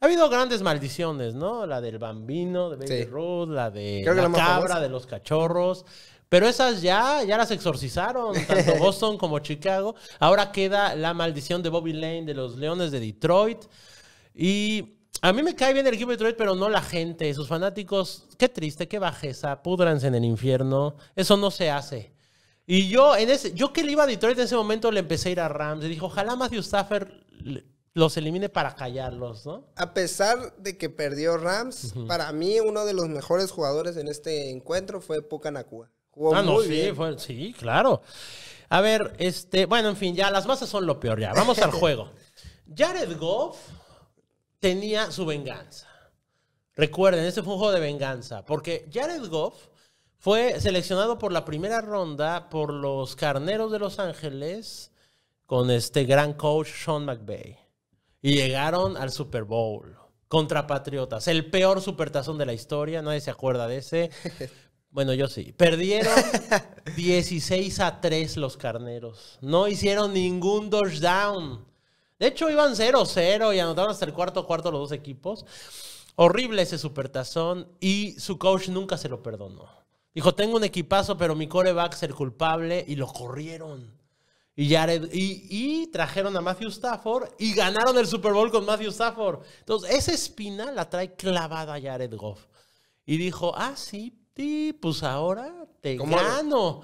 S2: Ha habido grandes maldiciones, ¿no? La del bambino, de Baby Ruth, la de la, cabra, de los cachorros. Pero esas ya, ya las exorcizaron, tanto [LAUGHS] Boston como Chicago. Ahora queda la maldición de Bobby Lane, de los Leones de Detroit. Y a mí me cae bien el equipo de Detroit, pero no la gente, sus fanáticos. Qué triste, qué bajeza, pudranse en el infierno. Eso no se hace. Y yo, en ese, yo que le iba a Detroit en ese momento, le empecé a ir a Rams. Le dijo, ojalá Matthew Stafford los elimine para callarlos, ¿no?
S1: A pesar de que perdió Rams, para mí uno de los mejores jugadores en este encuentro fue Pocanacua. Jugó ah, muy sí, bien.
S2: sí, claro. A ver, este, bueno, en fin, ya las masas son lo peor ya. Vamos al [LAUGHS] juego.
S1: Jared Goff
S2: tenía su venganza. Recuerden, este fue un juego de venganza, porque Jared Goff fue seleccionado por la primera ronda por los Carneros de Los Ángeles con este gran coach Sean McVay. Y llegaron al Super Bowl contra Patriotas, el peor supertazón de la historia, nadie se acuerda de ese. [LAUGHS] Bueno, yo sí. Perdieron 16 [LAUGHS] a 3 los carneros. No hicieron ningún touchdown. De hecho, iban 0-0 y anotaron hasta el cuarto cuarto los dos equipos. Horrible ese supertazón y su coach nunca se lo perdonó. Dijo, tengo un equipazo, pero mi coreback es el culpable y lo corrieron. Y, y, trajeron a Matthew Stafford y ganaron el Super Bowl con Matthew Stafford. Entonces, esa espina la trae clavada Jared Goff. Y dijo, ah, sí, pues ahora te gano.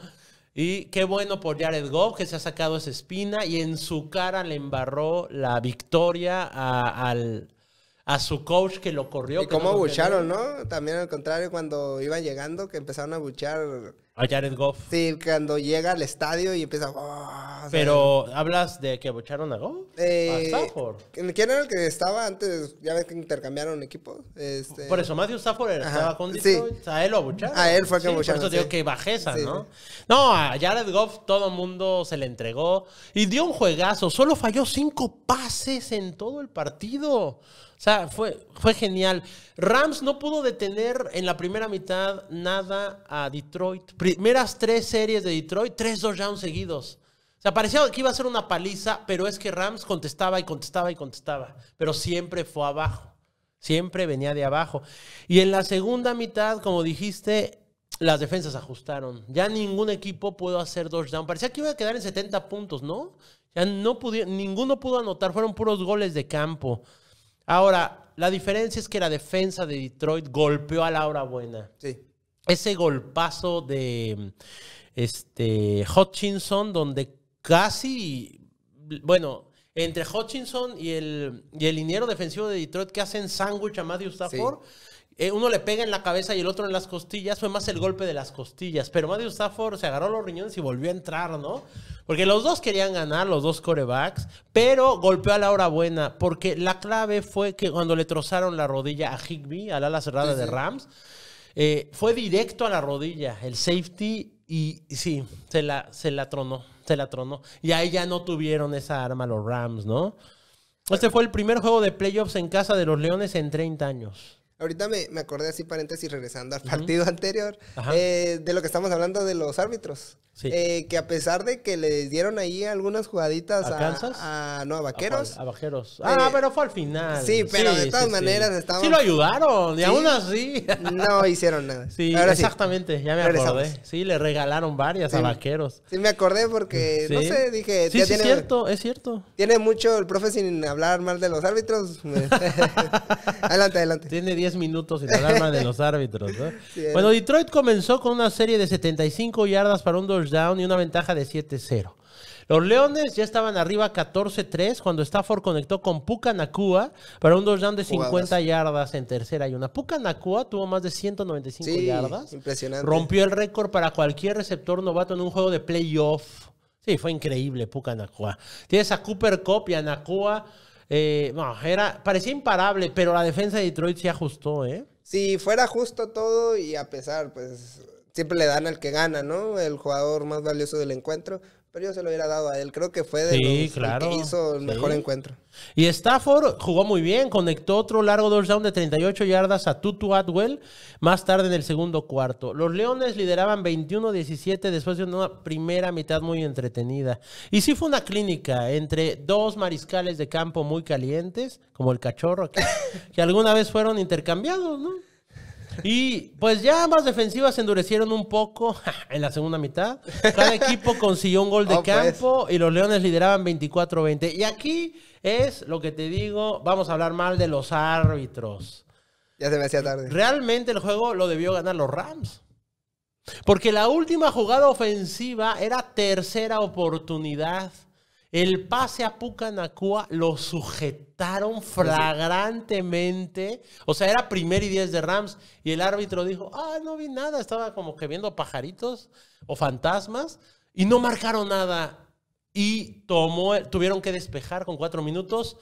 S2: Y qué bueno por Jared Goff que se ha sacado esa espina y en su cara le embarró la victoria al a su coach que lo corrió. Y cómo abucharon,
S1: ¿no? También al contrario, cuando iban llegando, que empezaron a abuchar. A Jared Goff. Sí, cuando llega al estadio y empieza. Oh", Pero,
S2: ¿hablas de que abucharon a Goff? Eh, a Stafford.
S1: ¿Quién era el que estaba antes? Ya ves que intercambiaron equipo Este... Por eso, Matthew Stafford estaba con Detroit. Sí. A él lo abucharon. A él fue que abucharon. eso digo que bajeza, ¿no?
S2: No, a Jared Goff todo el mundo se le entregó y dio un juegazo. Solo falló cinco pases en todo el partido. O sea, fue, fue genial. Rams no pudo detener en la primera mitad nada a Detroit. Primeras tres series de Detroit, tres dos rounds seguidos. O sea, parecía que iba a ser una paliza, pero es que Rams contestaba y contestaba y contestaba. Pero siempre fue abajo. Siempre venía de abajo. Y en la segunda mitad, como dijiste, las defensas ajustaron. Ya ningún equipo pudo hacer dos down. Parecía que iba a quedar en 70 puntos, ¿no? Ya no pudo, ninguno pudo anotar. Fueron puros goles de campo. Ahora, la diferencia es que la defensa de Detroit golpeó a Laura Buena. Sí. Ese golpazo de este, Hutchinson, donde casi, bueno, entre Hutchinson y el, y liniero defensivo de Detroit que hacen sándwich a Matthew Stafford, eh, uno le pega en la cabeza y el otro en las costillas. Fue más el golpe de las costillas. Pero Matthew Stafford se agarró los riñones y volvió a entrar, ¿no? Porque los dos querían ganar, los dos corebacks. Pero golpeó a la hora buena. Porque la clave fue que cuando le trozaron la rodilla a Higby, al ala cerrada de Rams, eh, fue directo a la rodilla. El safety. Y sí, se la, se la tronó. Se la tronó. Y ahí ya no tuvieron esa arma los Rams, ¿no? Este fue el primer juego de playoffs en casa de los Leones en 30 años.
S1: Ahorita me, acordé así, paréntesis, regresando al partido anterior, eh, de lo que estamos hablando de los árbitros. Eh, que a pesar de que les dieron ahí algunas jugaditas a, no a vaqueros. A, vaqueros. Eh, ah, pero fue al final. Sí, pero de todas maneras Sí lo ayudaron,
S2: y aún así. [LAUGHS] No hicieron nada. Sí, exactamente, ya me acordé. Sí, le regalaron varias a vaqueros.
S1: Sí, me acordé porque, no sé, dije. ya tiene, es cierto, es cierto. Tiene mucho el profe sin hablar mal de los árbitros.
S2: [LAUGHS] adelante, adelante. Tiene 10 minutos y la arma de los árbitros. [LAUGHS] ¿eh? bueno, Detroit comenzó con una serie de 75 yardas para un touchdown y una ventaja de 7-0. Los Leones ya estaban arriba 14-3 cuando Stafford conectó con Puka Nakua para un touchdown de 50 yardas en tercera y una. Puka Nakua tuvo más de 195 yardas.
S1: Impresionante. Rompió
S2: el récord para cualquier receptor novato en un juego de playoff. Sí, fue increíble Puka Nakua. Tienes a Cooper Cop y a Nakua eh, no, era, parecía imparable, pero la defensa de Detroit se ajustó, ¿eh?
S1: Si fuera justo todo y a pesar, pues siempre le dan al que gana, ¿no? El jugador más valioso del encuentro. Pero yo se lo hubiera dado a él. Creo que fue de los, que hizo el mejor encuentro.
S2: Y Stafford jugó muy bien. Conectó otro largo touchdown de 38 yardas a Tutu Atwell más tarde en el segundo cuarto. Los Leones lideraban 21-17 después de una primera mitad muy entretenida. Y sí fue una clínica entre dos mariscales de campo muy calientes, como el cachorro, que, que alguna vez fueron intercambiados, ¿no? Y pues ya ambas defensivas se endurecieron un poco [LAUGHS] en la segunda mitad. Cada equipo consiguió un gol de [LAUGHS] oh, pues. campo y los Leones lideraban 24-20. Y aquí es lo que te digo, vamos a hablar mal de los árbitros.
S1: Ya se me hacía tarde.
S2: Realmente el juego lo debió ganar los Rams. Porque la última jugada ofensiva era tercera oportunidad. El pase a Pucanacua lo sujetaron flagrantemente. O sea, era primer y 10 de Rams. Y el árbitro dijo, ah, no vi nada. Estaba como que viendo pajaritos o fantasmas. Y no marcaron nada. Y tuvieron que despejar con cuatro minutos.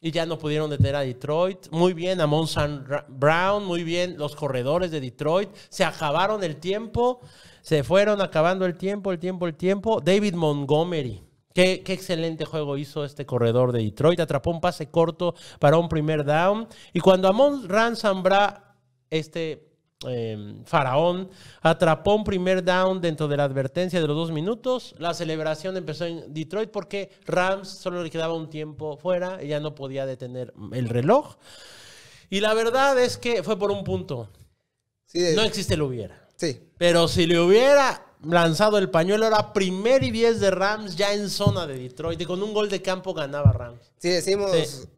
S2: Y ya no pudieron detener a Detroit. Muy bien a Monsan Brown. Muy bien los corredores de Detroit. Se acabaron el tiempo. Se fueron acabando el tiempo, el tiempo, el tiempo. David Montgomery Qué, excelente juego hizo este corredor de Detroit. Atrapó un pase corto para un primer down. Y cuando Amon Ranzambra, este em, faraón, atrapó un primer down dentro de la advertencia de los dos minutos, la celebración empezó en Detroit porque Rams solo le quedaba un tiempo fuera. Ya no podía detener el reloj. Y la verdad es que fue por un punto. no existe lo hubiera. Sí. Pero si le hubiera, lanzado el pañuelo, era primer y diez de Rams ya en zona de Detroit y con un gol de campo ganaba Rams.
S1: Si decimos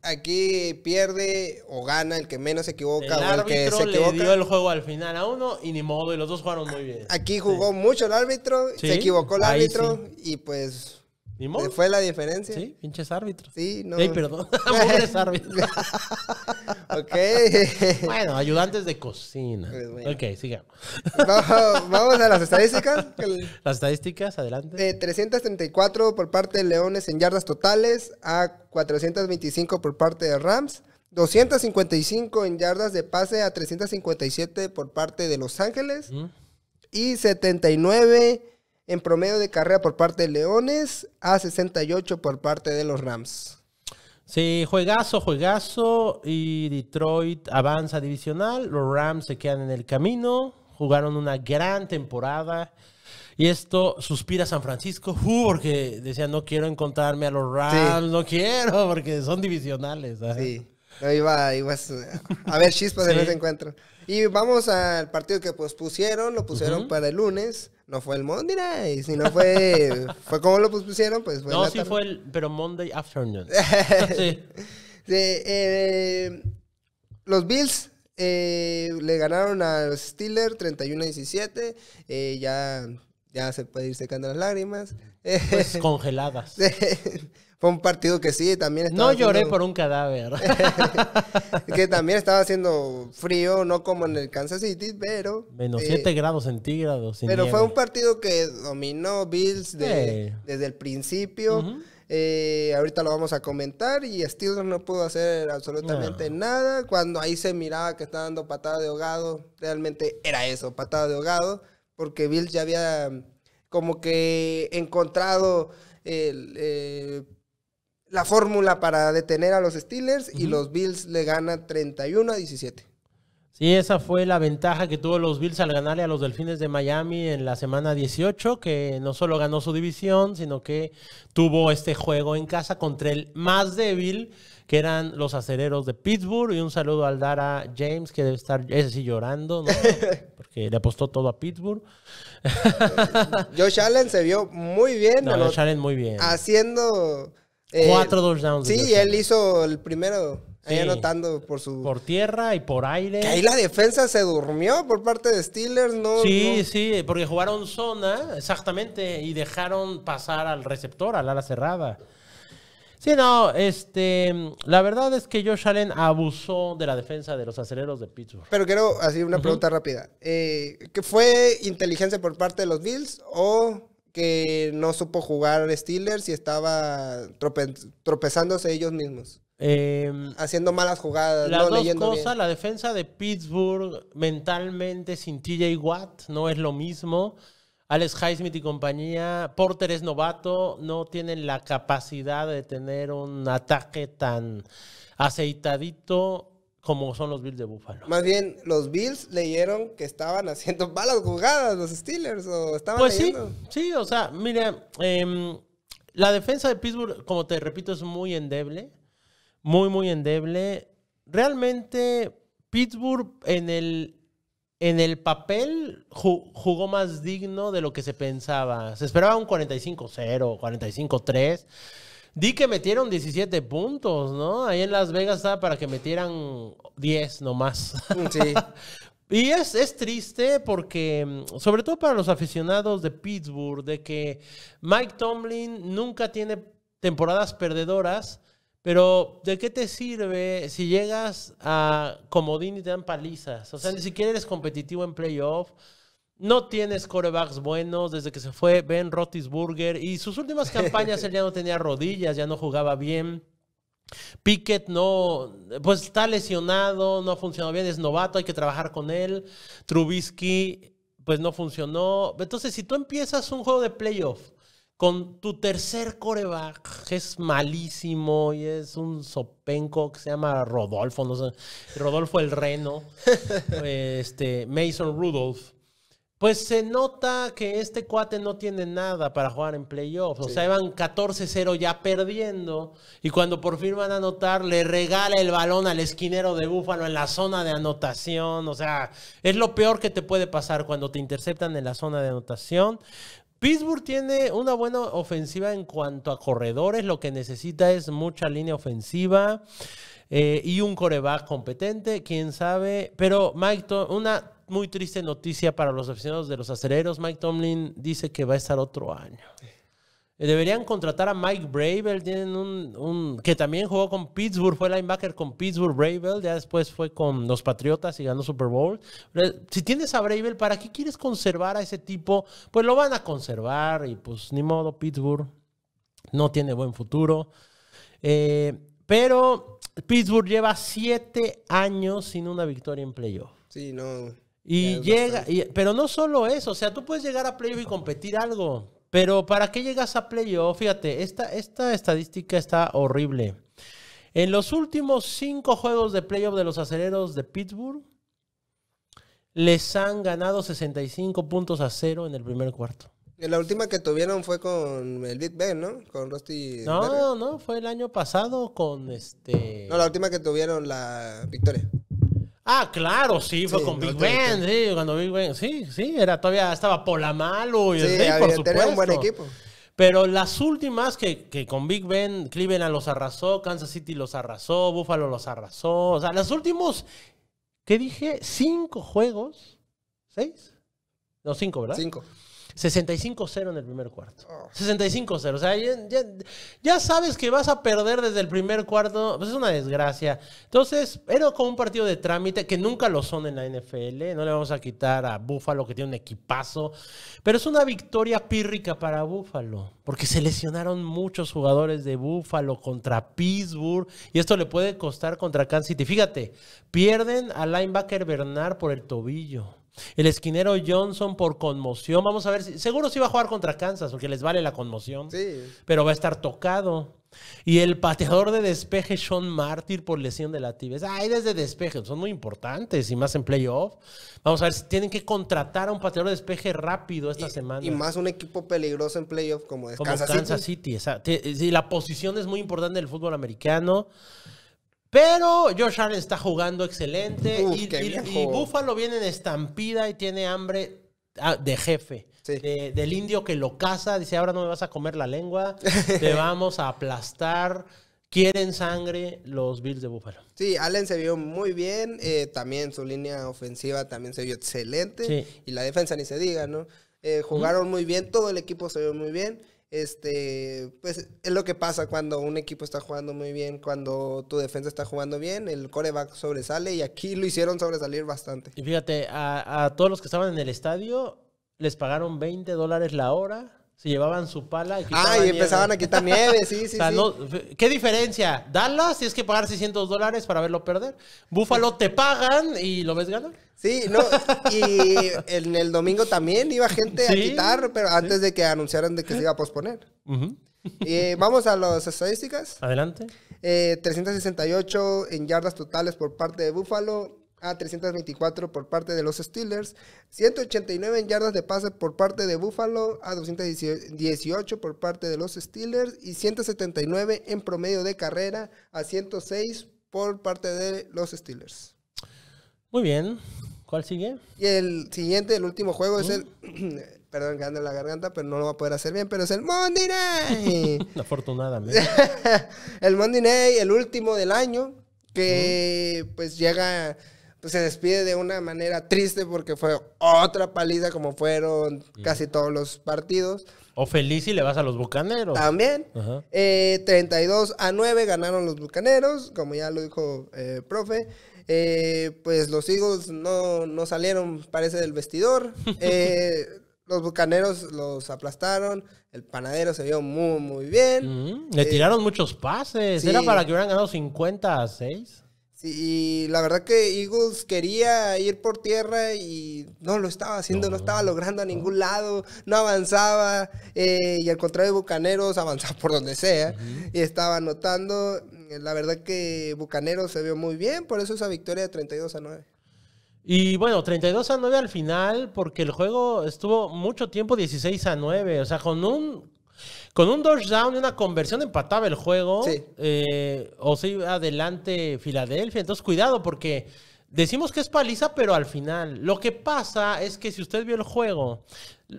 S1: aquí pierde o gana el que menos se equivoca o el que se equivoca. Le dio el juego al
S2: final a uno y ni modo, y los dos jugaron muy bien. Aquí jugó
S1: mucho el árbitro, se equivocó el árbitro y pues ¿Ni eh, ¿Fue la diferencia? Sí, pinches árbitros. Sí, no. Ey, perdón, [LAUGHS] [LAUGHS] pobres árbitros. [LAUGHS] ok. bueno, ayudantes de cocina. Pues ok, sigamos. vamos a las estadísticas.
S2: Las estadísticas, adelante.
S1: De eh, 334 por parte de Leones en yardas totales a 425 por parte de Rams. 255 en yardas de pase a 357 por parte de Los Ángeles. Y 79 en promedio de carrera por parte de Leones a 68 por parte de los Rams.
S2: Sí, juegazo, juegazo. Y Detroit avanza divisional. Los Rams se quedan en el camino. Jugaron una gran temporada. Y esto suspira San Francisco, uh, porque decía, no quiero encontrarme a los Rams, no quiero, porque son divisionales. Sí,
S1: no, iba, iba, a ver chispas en ese encuentro. Y vamos al partido que pues pusieron, lo pusieron para el lunes no fue el Monday Night, sino fue. [LAUGHS] fue como lo pusieron, pues. Fue no, sí
S2: fue el. Pero Monday Afternoon. [LAUGHS] sí.
S1: Eh, los Bills eh, le ganaron a los Steelers 31-17. Eh, ya, ya se puede ir secando las lágrimas. Pues [LAUGHS] congeladas fue un partido que sí, también estaba. No lloré por un cadáver.
S2: [LAUGHS]
S1: que también estaba haciendo frío, no como en el Kansas City, pero. Menos 7
S2: eh, grados centígrados. pero fue un
S1: partido que dominó Bills desde el principio. Eh, ahorita lo vamos a comentar y Steelers no pudo hacer absolutamente nada. Cuando ahí se miraba que estaba dando patada de ahogado, realmente era eso, patada de ahogado, porque Bills ya había como que encontrado el, eh, la fórmula para detener a los Steelers y los Bills le gana 31 a 17.
S2: Sí, esa fue la ventaja que tuvo los Bills al ganarle a los Delfines de Miami en la semana 18, que no solo ganó su división, sino que tuvo este juego en casa contra el más débil, que eran los acereros de Pittsburgh. Y un saludo al Dara James, que debe estar, ese sí, llorando, ¿no? [LAUGHS] porque le apostó todo a Pittsburgh.
S1: Josh Allen se vio muy bien. No, Josh Allen muy bien. Haciendo eh, Cuatro touchdowns. Sí, él hizo el primero. Ahí anotando por su. Por tierra y por aire. Que ahí la defensa se durmió por parte de Steelers, ¿no? Sí,
S2: sí, porque jugaron zona, exactamente, y dejaron pasar al receptor, al ala cerrada. Sí, no, este. La verdad es que Josh Allen abusó de la defensa de los aceleros de Pittsburgh.
S1: Pero quiero hacer una pregunta rápida. Eh, ¿Fue inteligencia por parte de los Bills o que no supo jugar Steelers y estaba tropezándose ellos mismos. Em, haciendo malas jugadas. no leyendo
S2: la defensa de Pittsburgh mentalmente sin TJ Watt no es lo mismo. Alex Highsmith y compañía, Porter es novato, no tienen la capacidad de tener un ataque tan aceitadito como son los Bills de Búfalo.
S1: Más bien, los Bills leyeron que estaban haciendo [LAUGHS] malas jugadas los Steelers o estaban Pues sí, o
S2: sea, mira, em, la defensa de Pittsburgh, como te repito, es muy endeble, muy, muy endeble. Realmente, Pittsburgh en el, en el papel jugó más digno de lo que se pensaba. Se esperaba un 45-0, 45-3. Di que metieron 17 puntos, ¿no? Ahí en Las Vegas estaba para que metieran 10 nomás. Mm, sí. [LAUGHS] y es, triste porque, mm, sobre todo para los aficionados de Pittsburgh, de que Mike Tomlin nunca tiene temporadas perdedoras, pero ¿de qué te sirve si llegas a comodín y te dan palizas? O sea, ni siquiera eres competitivo en playoff. No tienes corebacks buenos desde que se fue Ben Rotisburger y sus últimas campañas él ya no tenía rodillas, ya no jugaba bien. Pickett no, pues está lesionado, no ha funcionado bien, es novato, hay que trabajar con él. Trubisky, pues no funcionó. Entonces, si tú empiezas un juego de playoff con tu tercer coreback, que es malísimo y es un sopenco que se llama Rodolfo, no Rodolfo el Reno, [LAUGHS] este, Mason Rudolph pues se nota que este cuate no tiene nada para jugar en playoffs. O sea, iban 14-0 ya perdiendo. Y cuando por fin van a anotar, le regala el balón al esquinero de Búfalo en la zona de anotación. O sea, es lo peor que te puede pasar cuando te interceptan en la zona de anotación. Pittsburgh tiene una buena ofensiva en cuanto a corredores. Lo que necesita es mucha línea ofensiva eh, y un coreback competente, quién sabe. Pero Mike, una muy triste noticia para los aficionados de los acereros. Mike Tomlin dice que va a estar otro año. Eh, deberían contratar a Mike Bravel, tienen un, que también jugó con Pittsburgh, fue linebacker con Pittsburgh Bravel, ya después fue con los Patriotas y ganó Super Bowl. Eh, si tienes a Bravel, ¿para qué quieres conservar a ese tipo? Pues lo van a conservar y pues ni modo, Pittsburgh no tiene buen futuro. Eh, pero Pittsburgh lleva siete años sin una victoria en playoff. Sí, no. Y llega, pero no solo eso, o sea, tú puedes llegar a playoff y competir algo, pero ¿para qué llegas a playoff? Fíjate, esta, esta estadística está horrible. En los últimos cinco juegos de playoff de los aceleros de Pittsburgh, les han ganado 65 puntos a cero en el primer cuarto.
S1: La última que tuvieron fue con el Big Ben, ¿no? Con Rusty. No, no, fue el año pasado con este. No, la última que tuvieron la victoria.
S2: Ah, claro, sí, fue con Big Ben, sí, cuando Big Ben, sí, sí, era todavía estaba Polamalu y sí, por supuesto. Tenía un buen equipo. Pero las últimas que, que, con Big Ben, Cleveland los arrasó, Kansas City los arrasó, Buffalo los arrasó. O sea, las últimos, ¿qué dije? ¿Cinco juegos? ¿Seis? No, cinco, ¿verdad? Cinco. 65-0 en el primer cuarto. 65-0. O sea, ya, sabes que vas a perder desde el primer cuarto. Pues es una desgracia. Entonces, era como un partido de trámite que nunca lo son en la NFL. No le vamos a quitar a Búfalo que tiene un equipazo. Pero es una victoria pírrica para Búfalo Porque se lesionaron muchos jugadores de Búfalo contra Pittsburgh. Y esto le puede costar contra Kansas City. Fíjate, pierden a linebacker Bernard por el tobillo. El esquinero Johnson por conmoción. Vamos a ver, si, seguro sí va a jugar contra Kansas porque les vale la conmoción. Sí. Pero va a estar tocado. Y el pateador de despeje, Sean Martyr, por lesión de la tibia. Ay, desde despeje, son muy importantes y más en playoff. Vamos a ver si tienen que contratar a un pateador de despeje rápido esta semana. Y más
S1: un equipo peligroso en playoff como, es como Kansas,
S2: City. la posición es muy importante del fútbol americano. Pero Josh Allen está jugando excelente y, y, Buffalo viene en estampida y tiene hambre ah, de jefe. del indio que lo caza, dice, ahora no me vas a comer la lengua, [LAUGHS] te vamos a aplastar. Quieren sangre los Bills de Buffalo.
S1: Sí, Allen se vio muy bien, eh, también su línea ofensiva también se vio excelente y la defensa ni se diga, ¿no? Eh, jugaron muy bien, todo el equipo se vio muy bien. Este, pues es lo que pasa cuando un equipo está jugando muy bien, cuando tu defensa está jugando bien, el coreback sobresale y aquí lo hicieron sobresalir bastante.
S2: Y fíjate, a, a todos los que estaban en el estadio les pagaron 20 dólares la hora se llevaban su pala y ah, empezaban a quitar nieve, sí, [LAUGHS] sí, ¿Qué diferencia? Dallas tienes que pagar 600 dólares para verlo perder. Búfalo te pagan y lo ves ganar. Sí, no, y
S1: en el domingo también iba gente a [LAUGHS] quitar, pero antes de que anunciaran de que se iba a posponer. Eh, vamos a las estadísticas. Adelante. 368 eh, en yardas totales por parte de Búfalo, a 324 por parte de los Steelers, 189 en yardas de pase por parte de Buffalo, a 218 por parte de los Steelers y 179 en promedio de carrera a 106 por parte de los Steelers. Muy bien. ¿Cuál sigue? Y el siguiente, el último juego es el mm. [CLEARS THROAT] perdón que ando en la garganta, pero no lo va a poder hacer bien, pero es el Monday Night.
S2: [LAUGHS] Afortunadamente.
S1: [LAUGHS] el Monday el último del año, que pues llega pues, se despide de una manera triste porque fue otra paliza como fueron casi todos los partidos. O feliz y le vas a los Bucaneros. También. 32 eh, a 9 ganaron los Bucaneros, como ya lo dijo eh, profe. Eh, pues los higos no, no, salieron, parece, del vestidor. [LAUGHS] Eh, los Bucaneros los aplastaron. El panadero se vio muy, muy bien.
S2: le tiraron muchos pases. Era para que hubieran ganado 50 a 6.
S1: Sí, y la verdad que Eagles quería ir por tierra y no lo estaba haciendo, no, estaba logrando a ningún lado, no avanzaba. Eh, y al contrario, Bucaneros [LAUGHS] avanzaba por donde sea y estaba anotando. Eh, la verdad que Bucaneros se vio muy bien, por eso esa victoria de 32 a 9.
S2: Y bueno, 32 a 9 al final, porque el juego estuvo mucho tiempo 16 a 9, o sea, con un con un Down y una conversión empataba el juego. Sí. Eh, o se iba adelante Filadelfia. Entonces, cuidado, porque Decimos que es paliza, pero al final. Lo que pasa es que si usted vio el juego,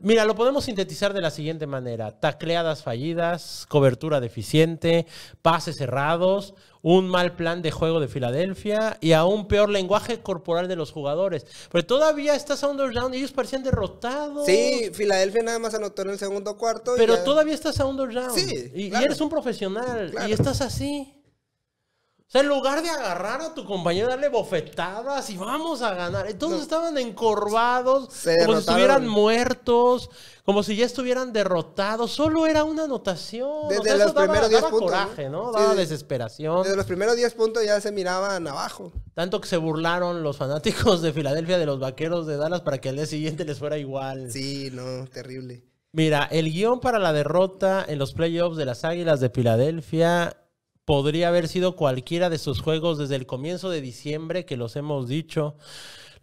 S2: mira, lo podemos sintetizar de la siguiente manera: tacleadas fallidas, cobertura deficiente, pases cerrados, un mal plan de juego de Filadelfia y aún peor lenguaje corporal de los jugadores. Pero todavía estás a Round y ellos parecían derrotados. Sí, Filadelfia nada más anotó en el segundo cuarto. Pero todavía estás a Round. Sí, y, eres un profesional y estás así. O sea, en lugar de agarrar a tu compañero, darle bofetadas y vamos a ganar. Entonces estaban encorvados, como si estuvieran muertos, como si ya estuvieran derrotados. Solo era una anotación.
S1: Desde los primeros 10 puntos. coraje, ¿no? daba
S2: desesperación. Desde los
S1: primeros 10 puntos ya se miraban abajo.
S2: Tanto que se burlaron los fanáticos de Filadelfia de los vaqueros de Dallas para que al día siguiente
S1: les fuera igual. Sí, no, terrible.
S2: Mira, el guión para la derrota en los playoffs de las Águilas de Filadelfia podría haber sido cualquiera de sus juegos desde el comienzo de diciembre, que los hemos dicho.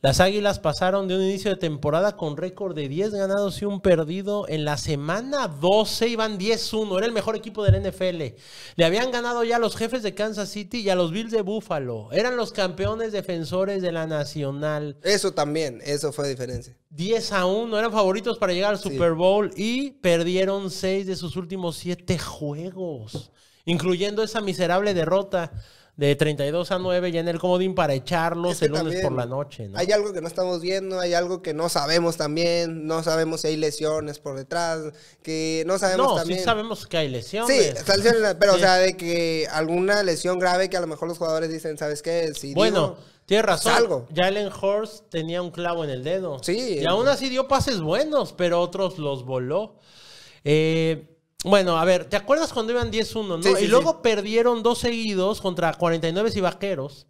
S2: Las Águilas pasaron de un inicio de temporada con récord de 10 ganados y un perdido. En la semana 12 iban 10-1. Era el mejor equipo del NFL. Le habían ganado ya a los jefes de Kansas City y a los Bills de Buffalo. Eran los campeones defensores de la Nacional. Eso también, eso fue diferencia. 10 a 1, eran favoritos para llegar al Super Bowl y perdieron 6 de sus últimos 7 juegos incluyendo esa miserable derrota de 32 a 9 ya en el comodín para echarlos el lunes por la noche. Hay
S1: algo que no estamos viendo, hay algo que no sabemos también, no sabemos si hay lesiones por detrás, que no sabemos no, también. sabemos
S2: que hay lesiones. Sí,
S1: pero o sea, de que alguna lesión grave que a lo mejor los jugadores dicen, ¿sabes qué? bueno,
S2: tienes pues, razón. Jalen Horst tenía un clavo en el dedo. Sí. Y aún así dio pases buenos, pero otros los voló. Eh, bueno, a ver, ¿te acuerdas cuando iban 10-1, no? y luego perdieron dos seguidos contra 49 y Vaqueros.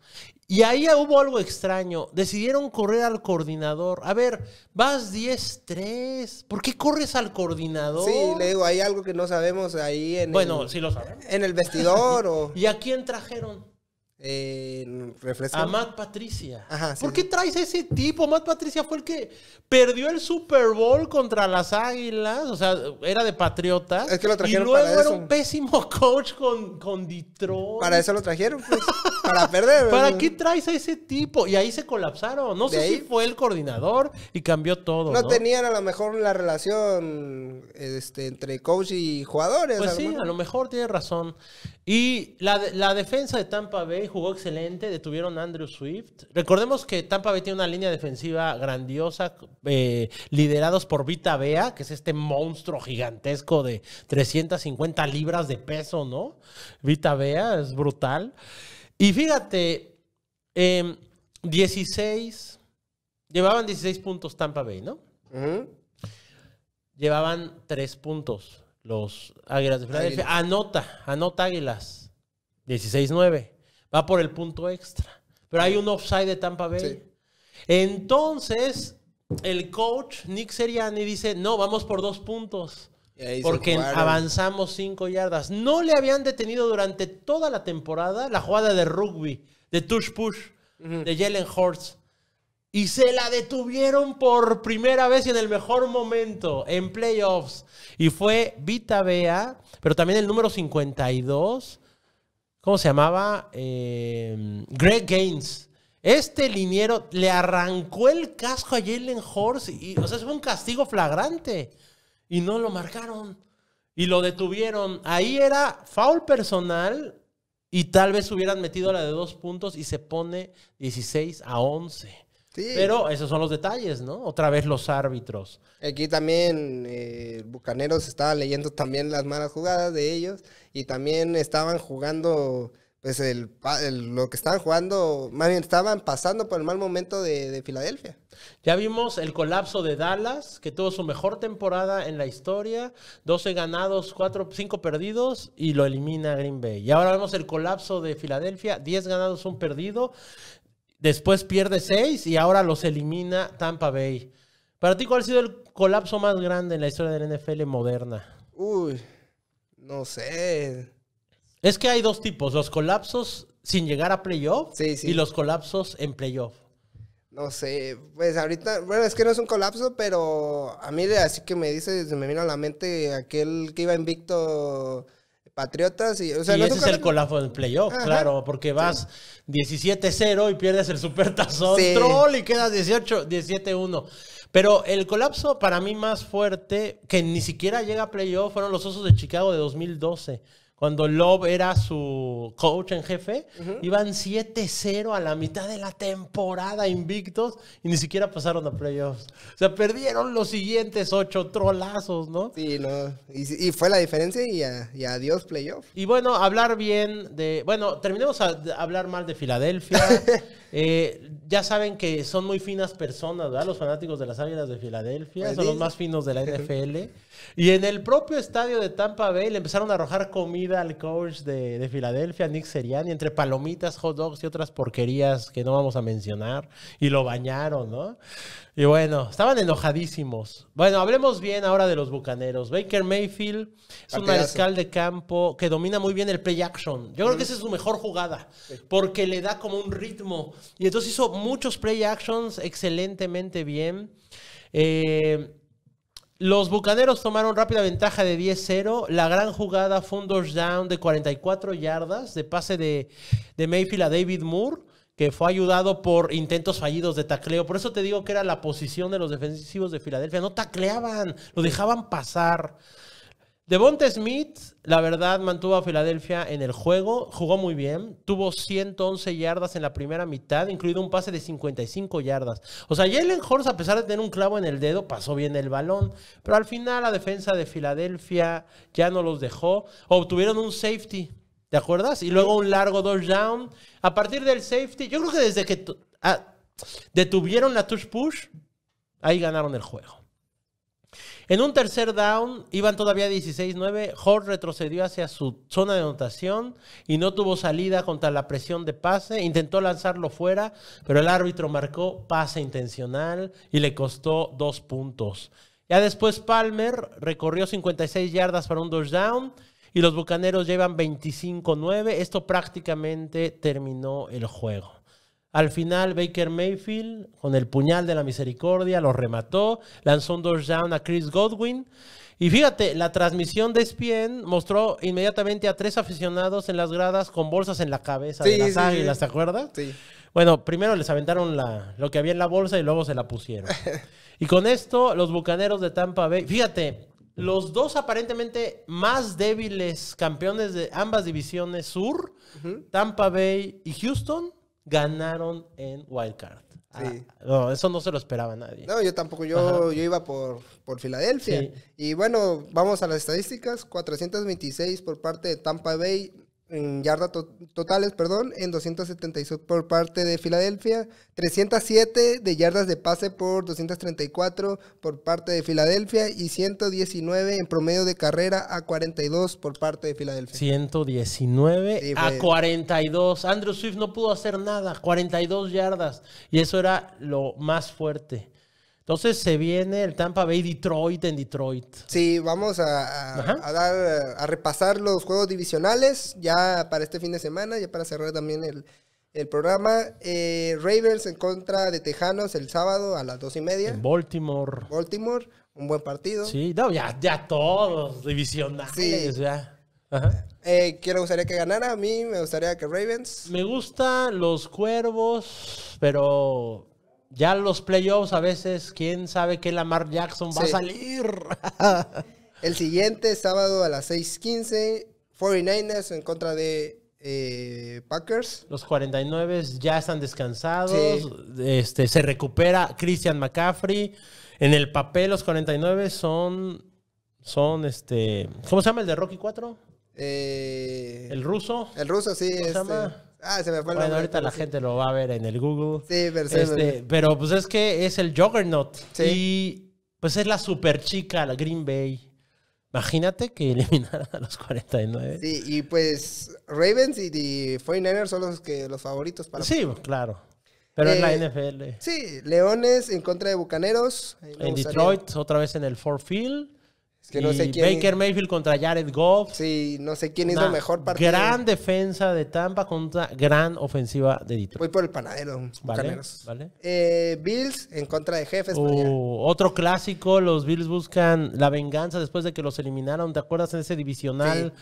S2: Y ahí hubo algo extraño. Decidieron correr al coordinador. A ver, vas
S1: 10-3. ¿Por qué corres al coordinador? Sí, le digo, hay algo que no sabemos ahí en Bueno, el, lo En el vestidor [LAUGHS]
S2: ¿Y a quién trajeron?
S1: Eh, A Matt
S2: Patricia. ¿Por qué traes a ese tipo? Matt Patricia fue el que perdió el Super Bowl contra las Águilas. O sea, era de Patriotas. Es que lo trajeron. Y luego era un pésimo [LAUGHS] coach con, con Detroit. Para eso lo trajeron, pues. [LAUGHS] para perder. [LAUGHS] ¿Para qué traes a ese tipo? Y ahí se colapsaron. No sé si fue el coordinador y cambió todo. No, tenían
S1: a lo mejor la relación este, entre coach y jugadores. Pues sí, a lo
S2: mejor tiene razón. Y la, la, defensa de Tampa Bay jugó excelente, detuvieron a Andrew Swift. Recordemos que Tampa Bay tiene una línea defensiva grandiosa, eh, liderados por Vita Vea, que es este monstruo gigantesco de 350 libras de peso, ¿no? Vita Vea es brutal. Y fíjate, 16, em, llevaban 16 puntos Tampa Bay, ¿no? Llevaban 3 puntos los Águilas de Filadelfia. Anota, anota Águilas. 16-9. Va por el punto extra. Pero hay un offside de Tampa Bay. Entonces, el coach Nick Seriani dice, no, vamos por dos puntos. Porque avanzamos cinco yardas. No le habían detenido durante toda la temporada la jugada de rugby, de Tush push, de Jalen Hortz. Y se la detuvieron por primera vez y en el mejor momento, en playoffs. Y fue Vita Bea, pero también el número 52. ¿Cómo se llamaba? Em, Greg Gaines. Este liniero le arrancó el casco a Jalen horse y, o sea, fue un castigo flagrante y no lo marcaron y lo detuvieron. Ahí era foul personal y tal vez hubieran metido la de dos puntos y se pone 16 a 11. Pero esos son los detalles, ¿no? Otra vez los árbitros.
S1: Aquí también eh, Bucaneros estaba leyendo también las malas jugadas de ellos y también estaban jugando pues el, lo que estaban jugando, más bien estaban pasando por el mal momento de, Filadelfia.
S2: Ya vimos el colapso de Dallas, que tuvo su mejor temporada en la historia, 12 ganados, 4, 5 perdidos y lo elimina Green Bay. Y ahora vemos el colapso de Filadelfia, 10 ganados, 1 perdido, después pierde 6 y ahora los elimina Tampa Bay. Para ti, ¿cuál ha sido el colapso más grande en la historia de la NFL moderna?
S1: Uy, no
S2: sé. Es que hay dos tipos, los colapsos sin llegar a playoff y los colapsos en playoff.
S1: No sé, pues ahorita, bueno, es que no es un colapso, pero a mí así que me dice, se me vino a la mente aquel que iba invicto Patriotas y, ese es el colapso
S2: en playoff, claro, porque vas 17-0 y pierdes el supertazón troll y quedas 18 17-1. Pero el colapso para mí más fuerte, que ni siquiera llega a playoff, fueron los Osos de Chicago de 2012. Cuando Love era su coach en jefe, iban 7-0 a la mitad de la temporada invictos y ni siquiera pasaron a playoffs. O sea, perdieron
S1: los siguientes ocho trolazos, ¿no? Sí, no. Y, fue la diferencia y, adiós playoffs.
S2: Y bueno, hablar bien de... Bueno, terminemos a, hablar mal de Filadelfia. [LAUGHS] Eh, ya saben que son muy finas personas, ¿verdad? Los fanáticos de las Águilas de Filadelfia pues son los más finos de la [LAUGHS] NFL. y en el propio estadio de Tampa Bay le empezaron a arrojar comida al coach de, de Filadelfia, Nick Seriani, entre palomitas, hot dogs y otras porquerías que no vamos a mencionar. Y lo bañaron, ¿no? Y bueno, estaban enojadísimos. Bueno, hablemos bien ahora de los bucaneros. Baker Mayfield es un mariscal de campo que domina muy bien el play action. Yo creo que esa es su mejor jugada, porque le da como un ritmo. Y entonces hizo muchos play actions excelentemente bien. Eh, los bucaneros tomaron rápida ventaja de 10-0. La gran jugada fue un touchdown de 44 yardas de pase de Mayfield a David Moore que fue ayudado por intentos fallidos de tacleo. Por eso te digo que era la posición de los defensivos de Filadelfia. No tacleaban, lo dejaban pasar. Devonte Smith, la verdad, mantuvo a Filadelfia en el juego, jugó muy bien, tuvo 111 yardas en la primera mitad, incluido un pase de 55 yardas. O sea, Jalen Horst, a pesar de tener un clavo en el dedo, pasó bien el balón, pero al final la defensa de Filadelfia ya no los dejó. Obtuvieron un safety ¿Te acuerdas? Y luego un largo dos down. A partir del safety, yo creo que desde que ah, detuvieron la touch push, ahí ganaron el juego. En un tercer down, iban todavía 16-9. Hort retrocedió hacia su zona de anotación y no tuvo salida contra la presión de pase. Intentó lanzarlo fuera, pero el árbitro marcó pase intencional y le costó dos puntos. Ya después Palmer recorrió 56 yardas para un dos down y los Bucaneros llevan 25-9. Esto prácticamente terminó el juego. Al final, Baker Mayfield, con el puñal de la misericordia, lo remató, lanzó un dos down a Chris Godwin. Y fíjate, la transmisión de ESPN mostró inmediatamente a tres aficionados en las gradas con bolsas en la cabeza de las águilas, ¿te acuerdas? Sí. Bueno, primero les aventaron la, lo que había en la bolsa y luego se la pusieron. [LAUGHS] y con esto, los bucaneros de Tampa Bay, fíjate, los dos aparentemente más débiles campeones de ambas divisiones sur, Tampa Bay y Houston, ganaron en Wildcard. Ah, sí. no, eso no se lo esperaba nadie.
S1: No, yo tampoco. Yo, iba por, por Filadelfia. Y bueno, vamos a las estadísticas. 426 por parte de Tampa Bay, en yardas totales, perdón, en 276 por parte de Filadelfia, 307 de yardas de pase por 234 por parte de Filadelfia y 119 en promedio de carrera a 42 por parte de Filadelfia.
S2: 119 a 42. Andrew Swift no pudo hacer nada, 42 yardas y eso era lo más fuerte. Entonces se viene el Tampa Bay Detroit en Detroit.
S1: Sí, vamos a, dar, a repasar los juegos divisionales ya para este fin de semana, ya para cerrar también el, programa. Eh, Ravens en contra de Tejanos el sábado a las dos y media. Baltimore. Baltimore, un buen partido. Sí, ya, todos,
S2: divisionales. Sí.
S1: Ya. Eh, ¿Quién le gustaría que ganara? A mí me gustaría que Ravens. Me gustan los cuervos,
S2: pero ya los playoffs a veces, quién sabe qué Lamar Jackson va a salir.
S1: [LAUGHS] El siguiente sábado a las 6:15, 49ers en contra de eh, Packers.
S2: Los 49 ya están descansados. Este, se recupera Christian McCaffrey. En el papel, los 49 son. Son este. ¿Cómo se llama el de Rocky
S1: 4? Eh, el ruso. El ruso, sí. ¿Cómo se este. llama? Ah, se me fue el Bueno, ahorita la gente
S2: lo va a ver en el Google. Sí, pero este, Pero pues es que es el Juggernaut. Sí. Y pues es la super chica, la Green Bay. Imagínate que [LAUGHS] eliminara a los 49.
S1: Sí, y pues Ravens y, y 49ers son los, que, los favoritos para. Sí, claro. Pero en la eh, NFL. Sí, Leones en contra de Bucaneros. En Detroit,
S2: otra vez en el Ford Field. Baker
S1: Mayfield contra Jared Goff. Sí, no sé quién es lo mejor partido. Gran
S2: defensa de Tampa contra gran ofensiva de Detroit.
S1: Voy por el panadero. Vale, eh, Bills en contra de Jefes.
S2: Uh, otro clásico. Los Bills buscan la venganza después de que los eliminaron. ¿Te acuerdas en ese divisional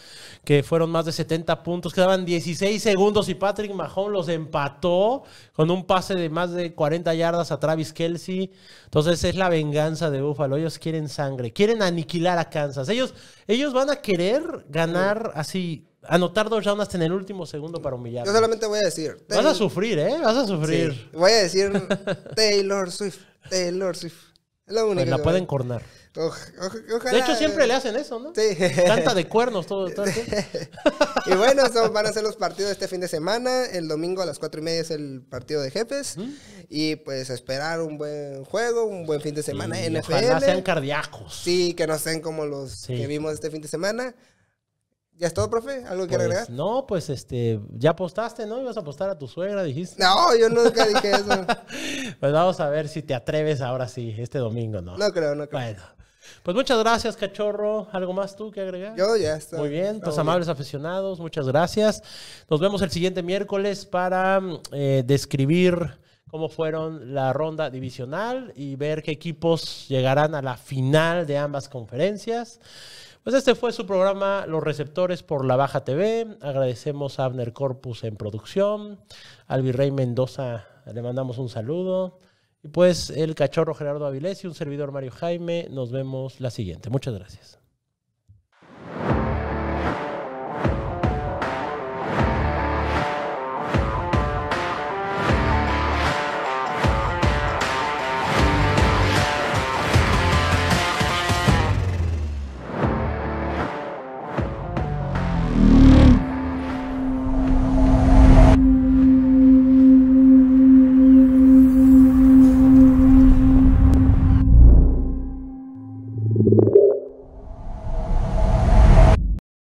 S2: que fueron más de 70 puntos? Quedaban 16 segundos y Patrick Mahomes los empató con un pase de más de 40 yardas a Travis Kelsey. Entonces es la venganza de Buffalo. Ellos quieren sangre. Quieren aniquilar a Kansas. Ellos, ellos van a querer ganar así, anotar dos rounds hasta en el último segundo para humillar. Yo solamente voy a decir. Vas a sufrir, ¿eh? Vas a sufrir.
S1: Voy a decir [LAUGHS] Taylor Swift. Taylor Swift. La pues la pueden cornar. De hecho, siempre le hacen eso, ¿no? Sí. Canta de cuernos todo. [LAUGHS] y bueno, van a ser los partidos de este fin de semana. El domingo a las cuatro y media es el partido de jefes. Y pues esperar un buen juego, un buen fin de semana. Y NFL. sean cardíacos. Sí, que no sean como los que vimos este fin de semana. ¿Ya es todo, profe? ¿Algo que pues, agregar?
S2: No, pues este, ya apostaste, ¿no? Ibas a apostar a tu suegra, dijiste. No,
S1: yo nunca dije eso.
S2: [LAUGHS] pues vamos a ver si te atreves ahora sí, este domingo, ¿no? No creo, no creo. Bueno. Pues muchas gracias, cachorro. ¿Algo más tú que agregar? Yo ya está. Muy bien, tus amables aficionados, muchas gracias. Nos vemos el siguiente miércoles para eh, describir cómo fueron la ronda divisional y ver qué equipos llegarán a la final de ambas conferencias. Pues este fue su programa Los Receptores por La Baja TV. Agradecemos a Abner Corpus en producción. Al Virrey Mendoza le mandamos un saludo. Y pues el cachorro Gerardo Avilés y un servidor Mario Jaime. Nos vemos la siguiente. Muchas gracias.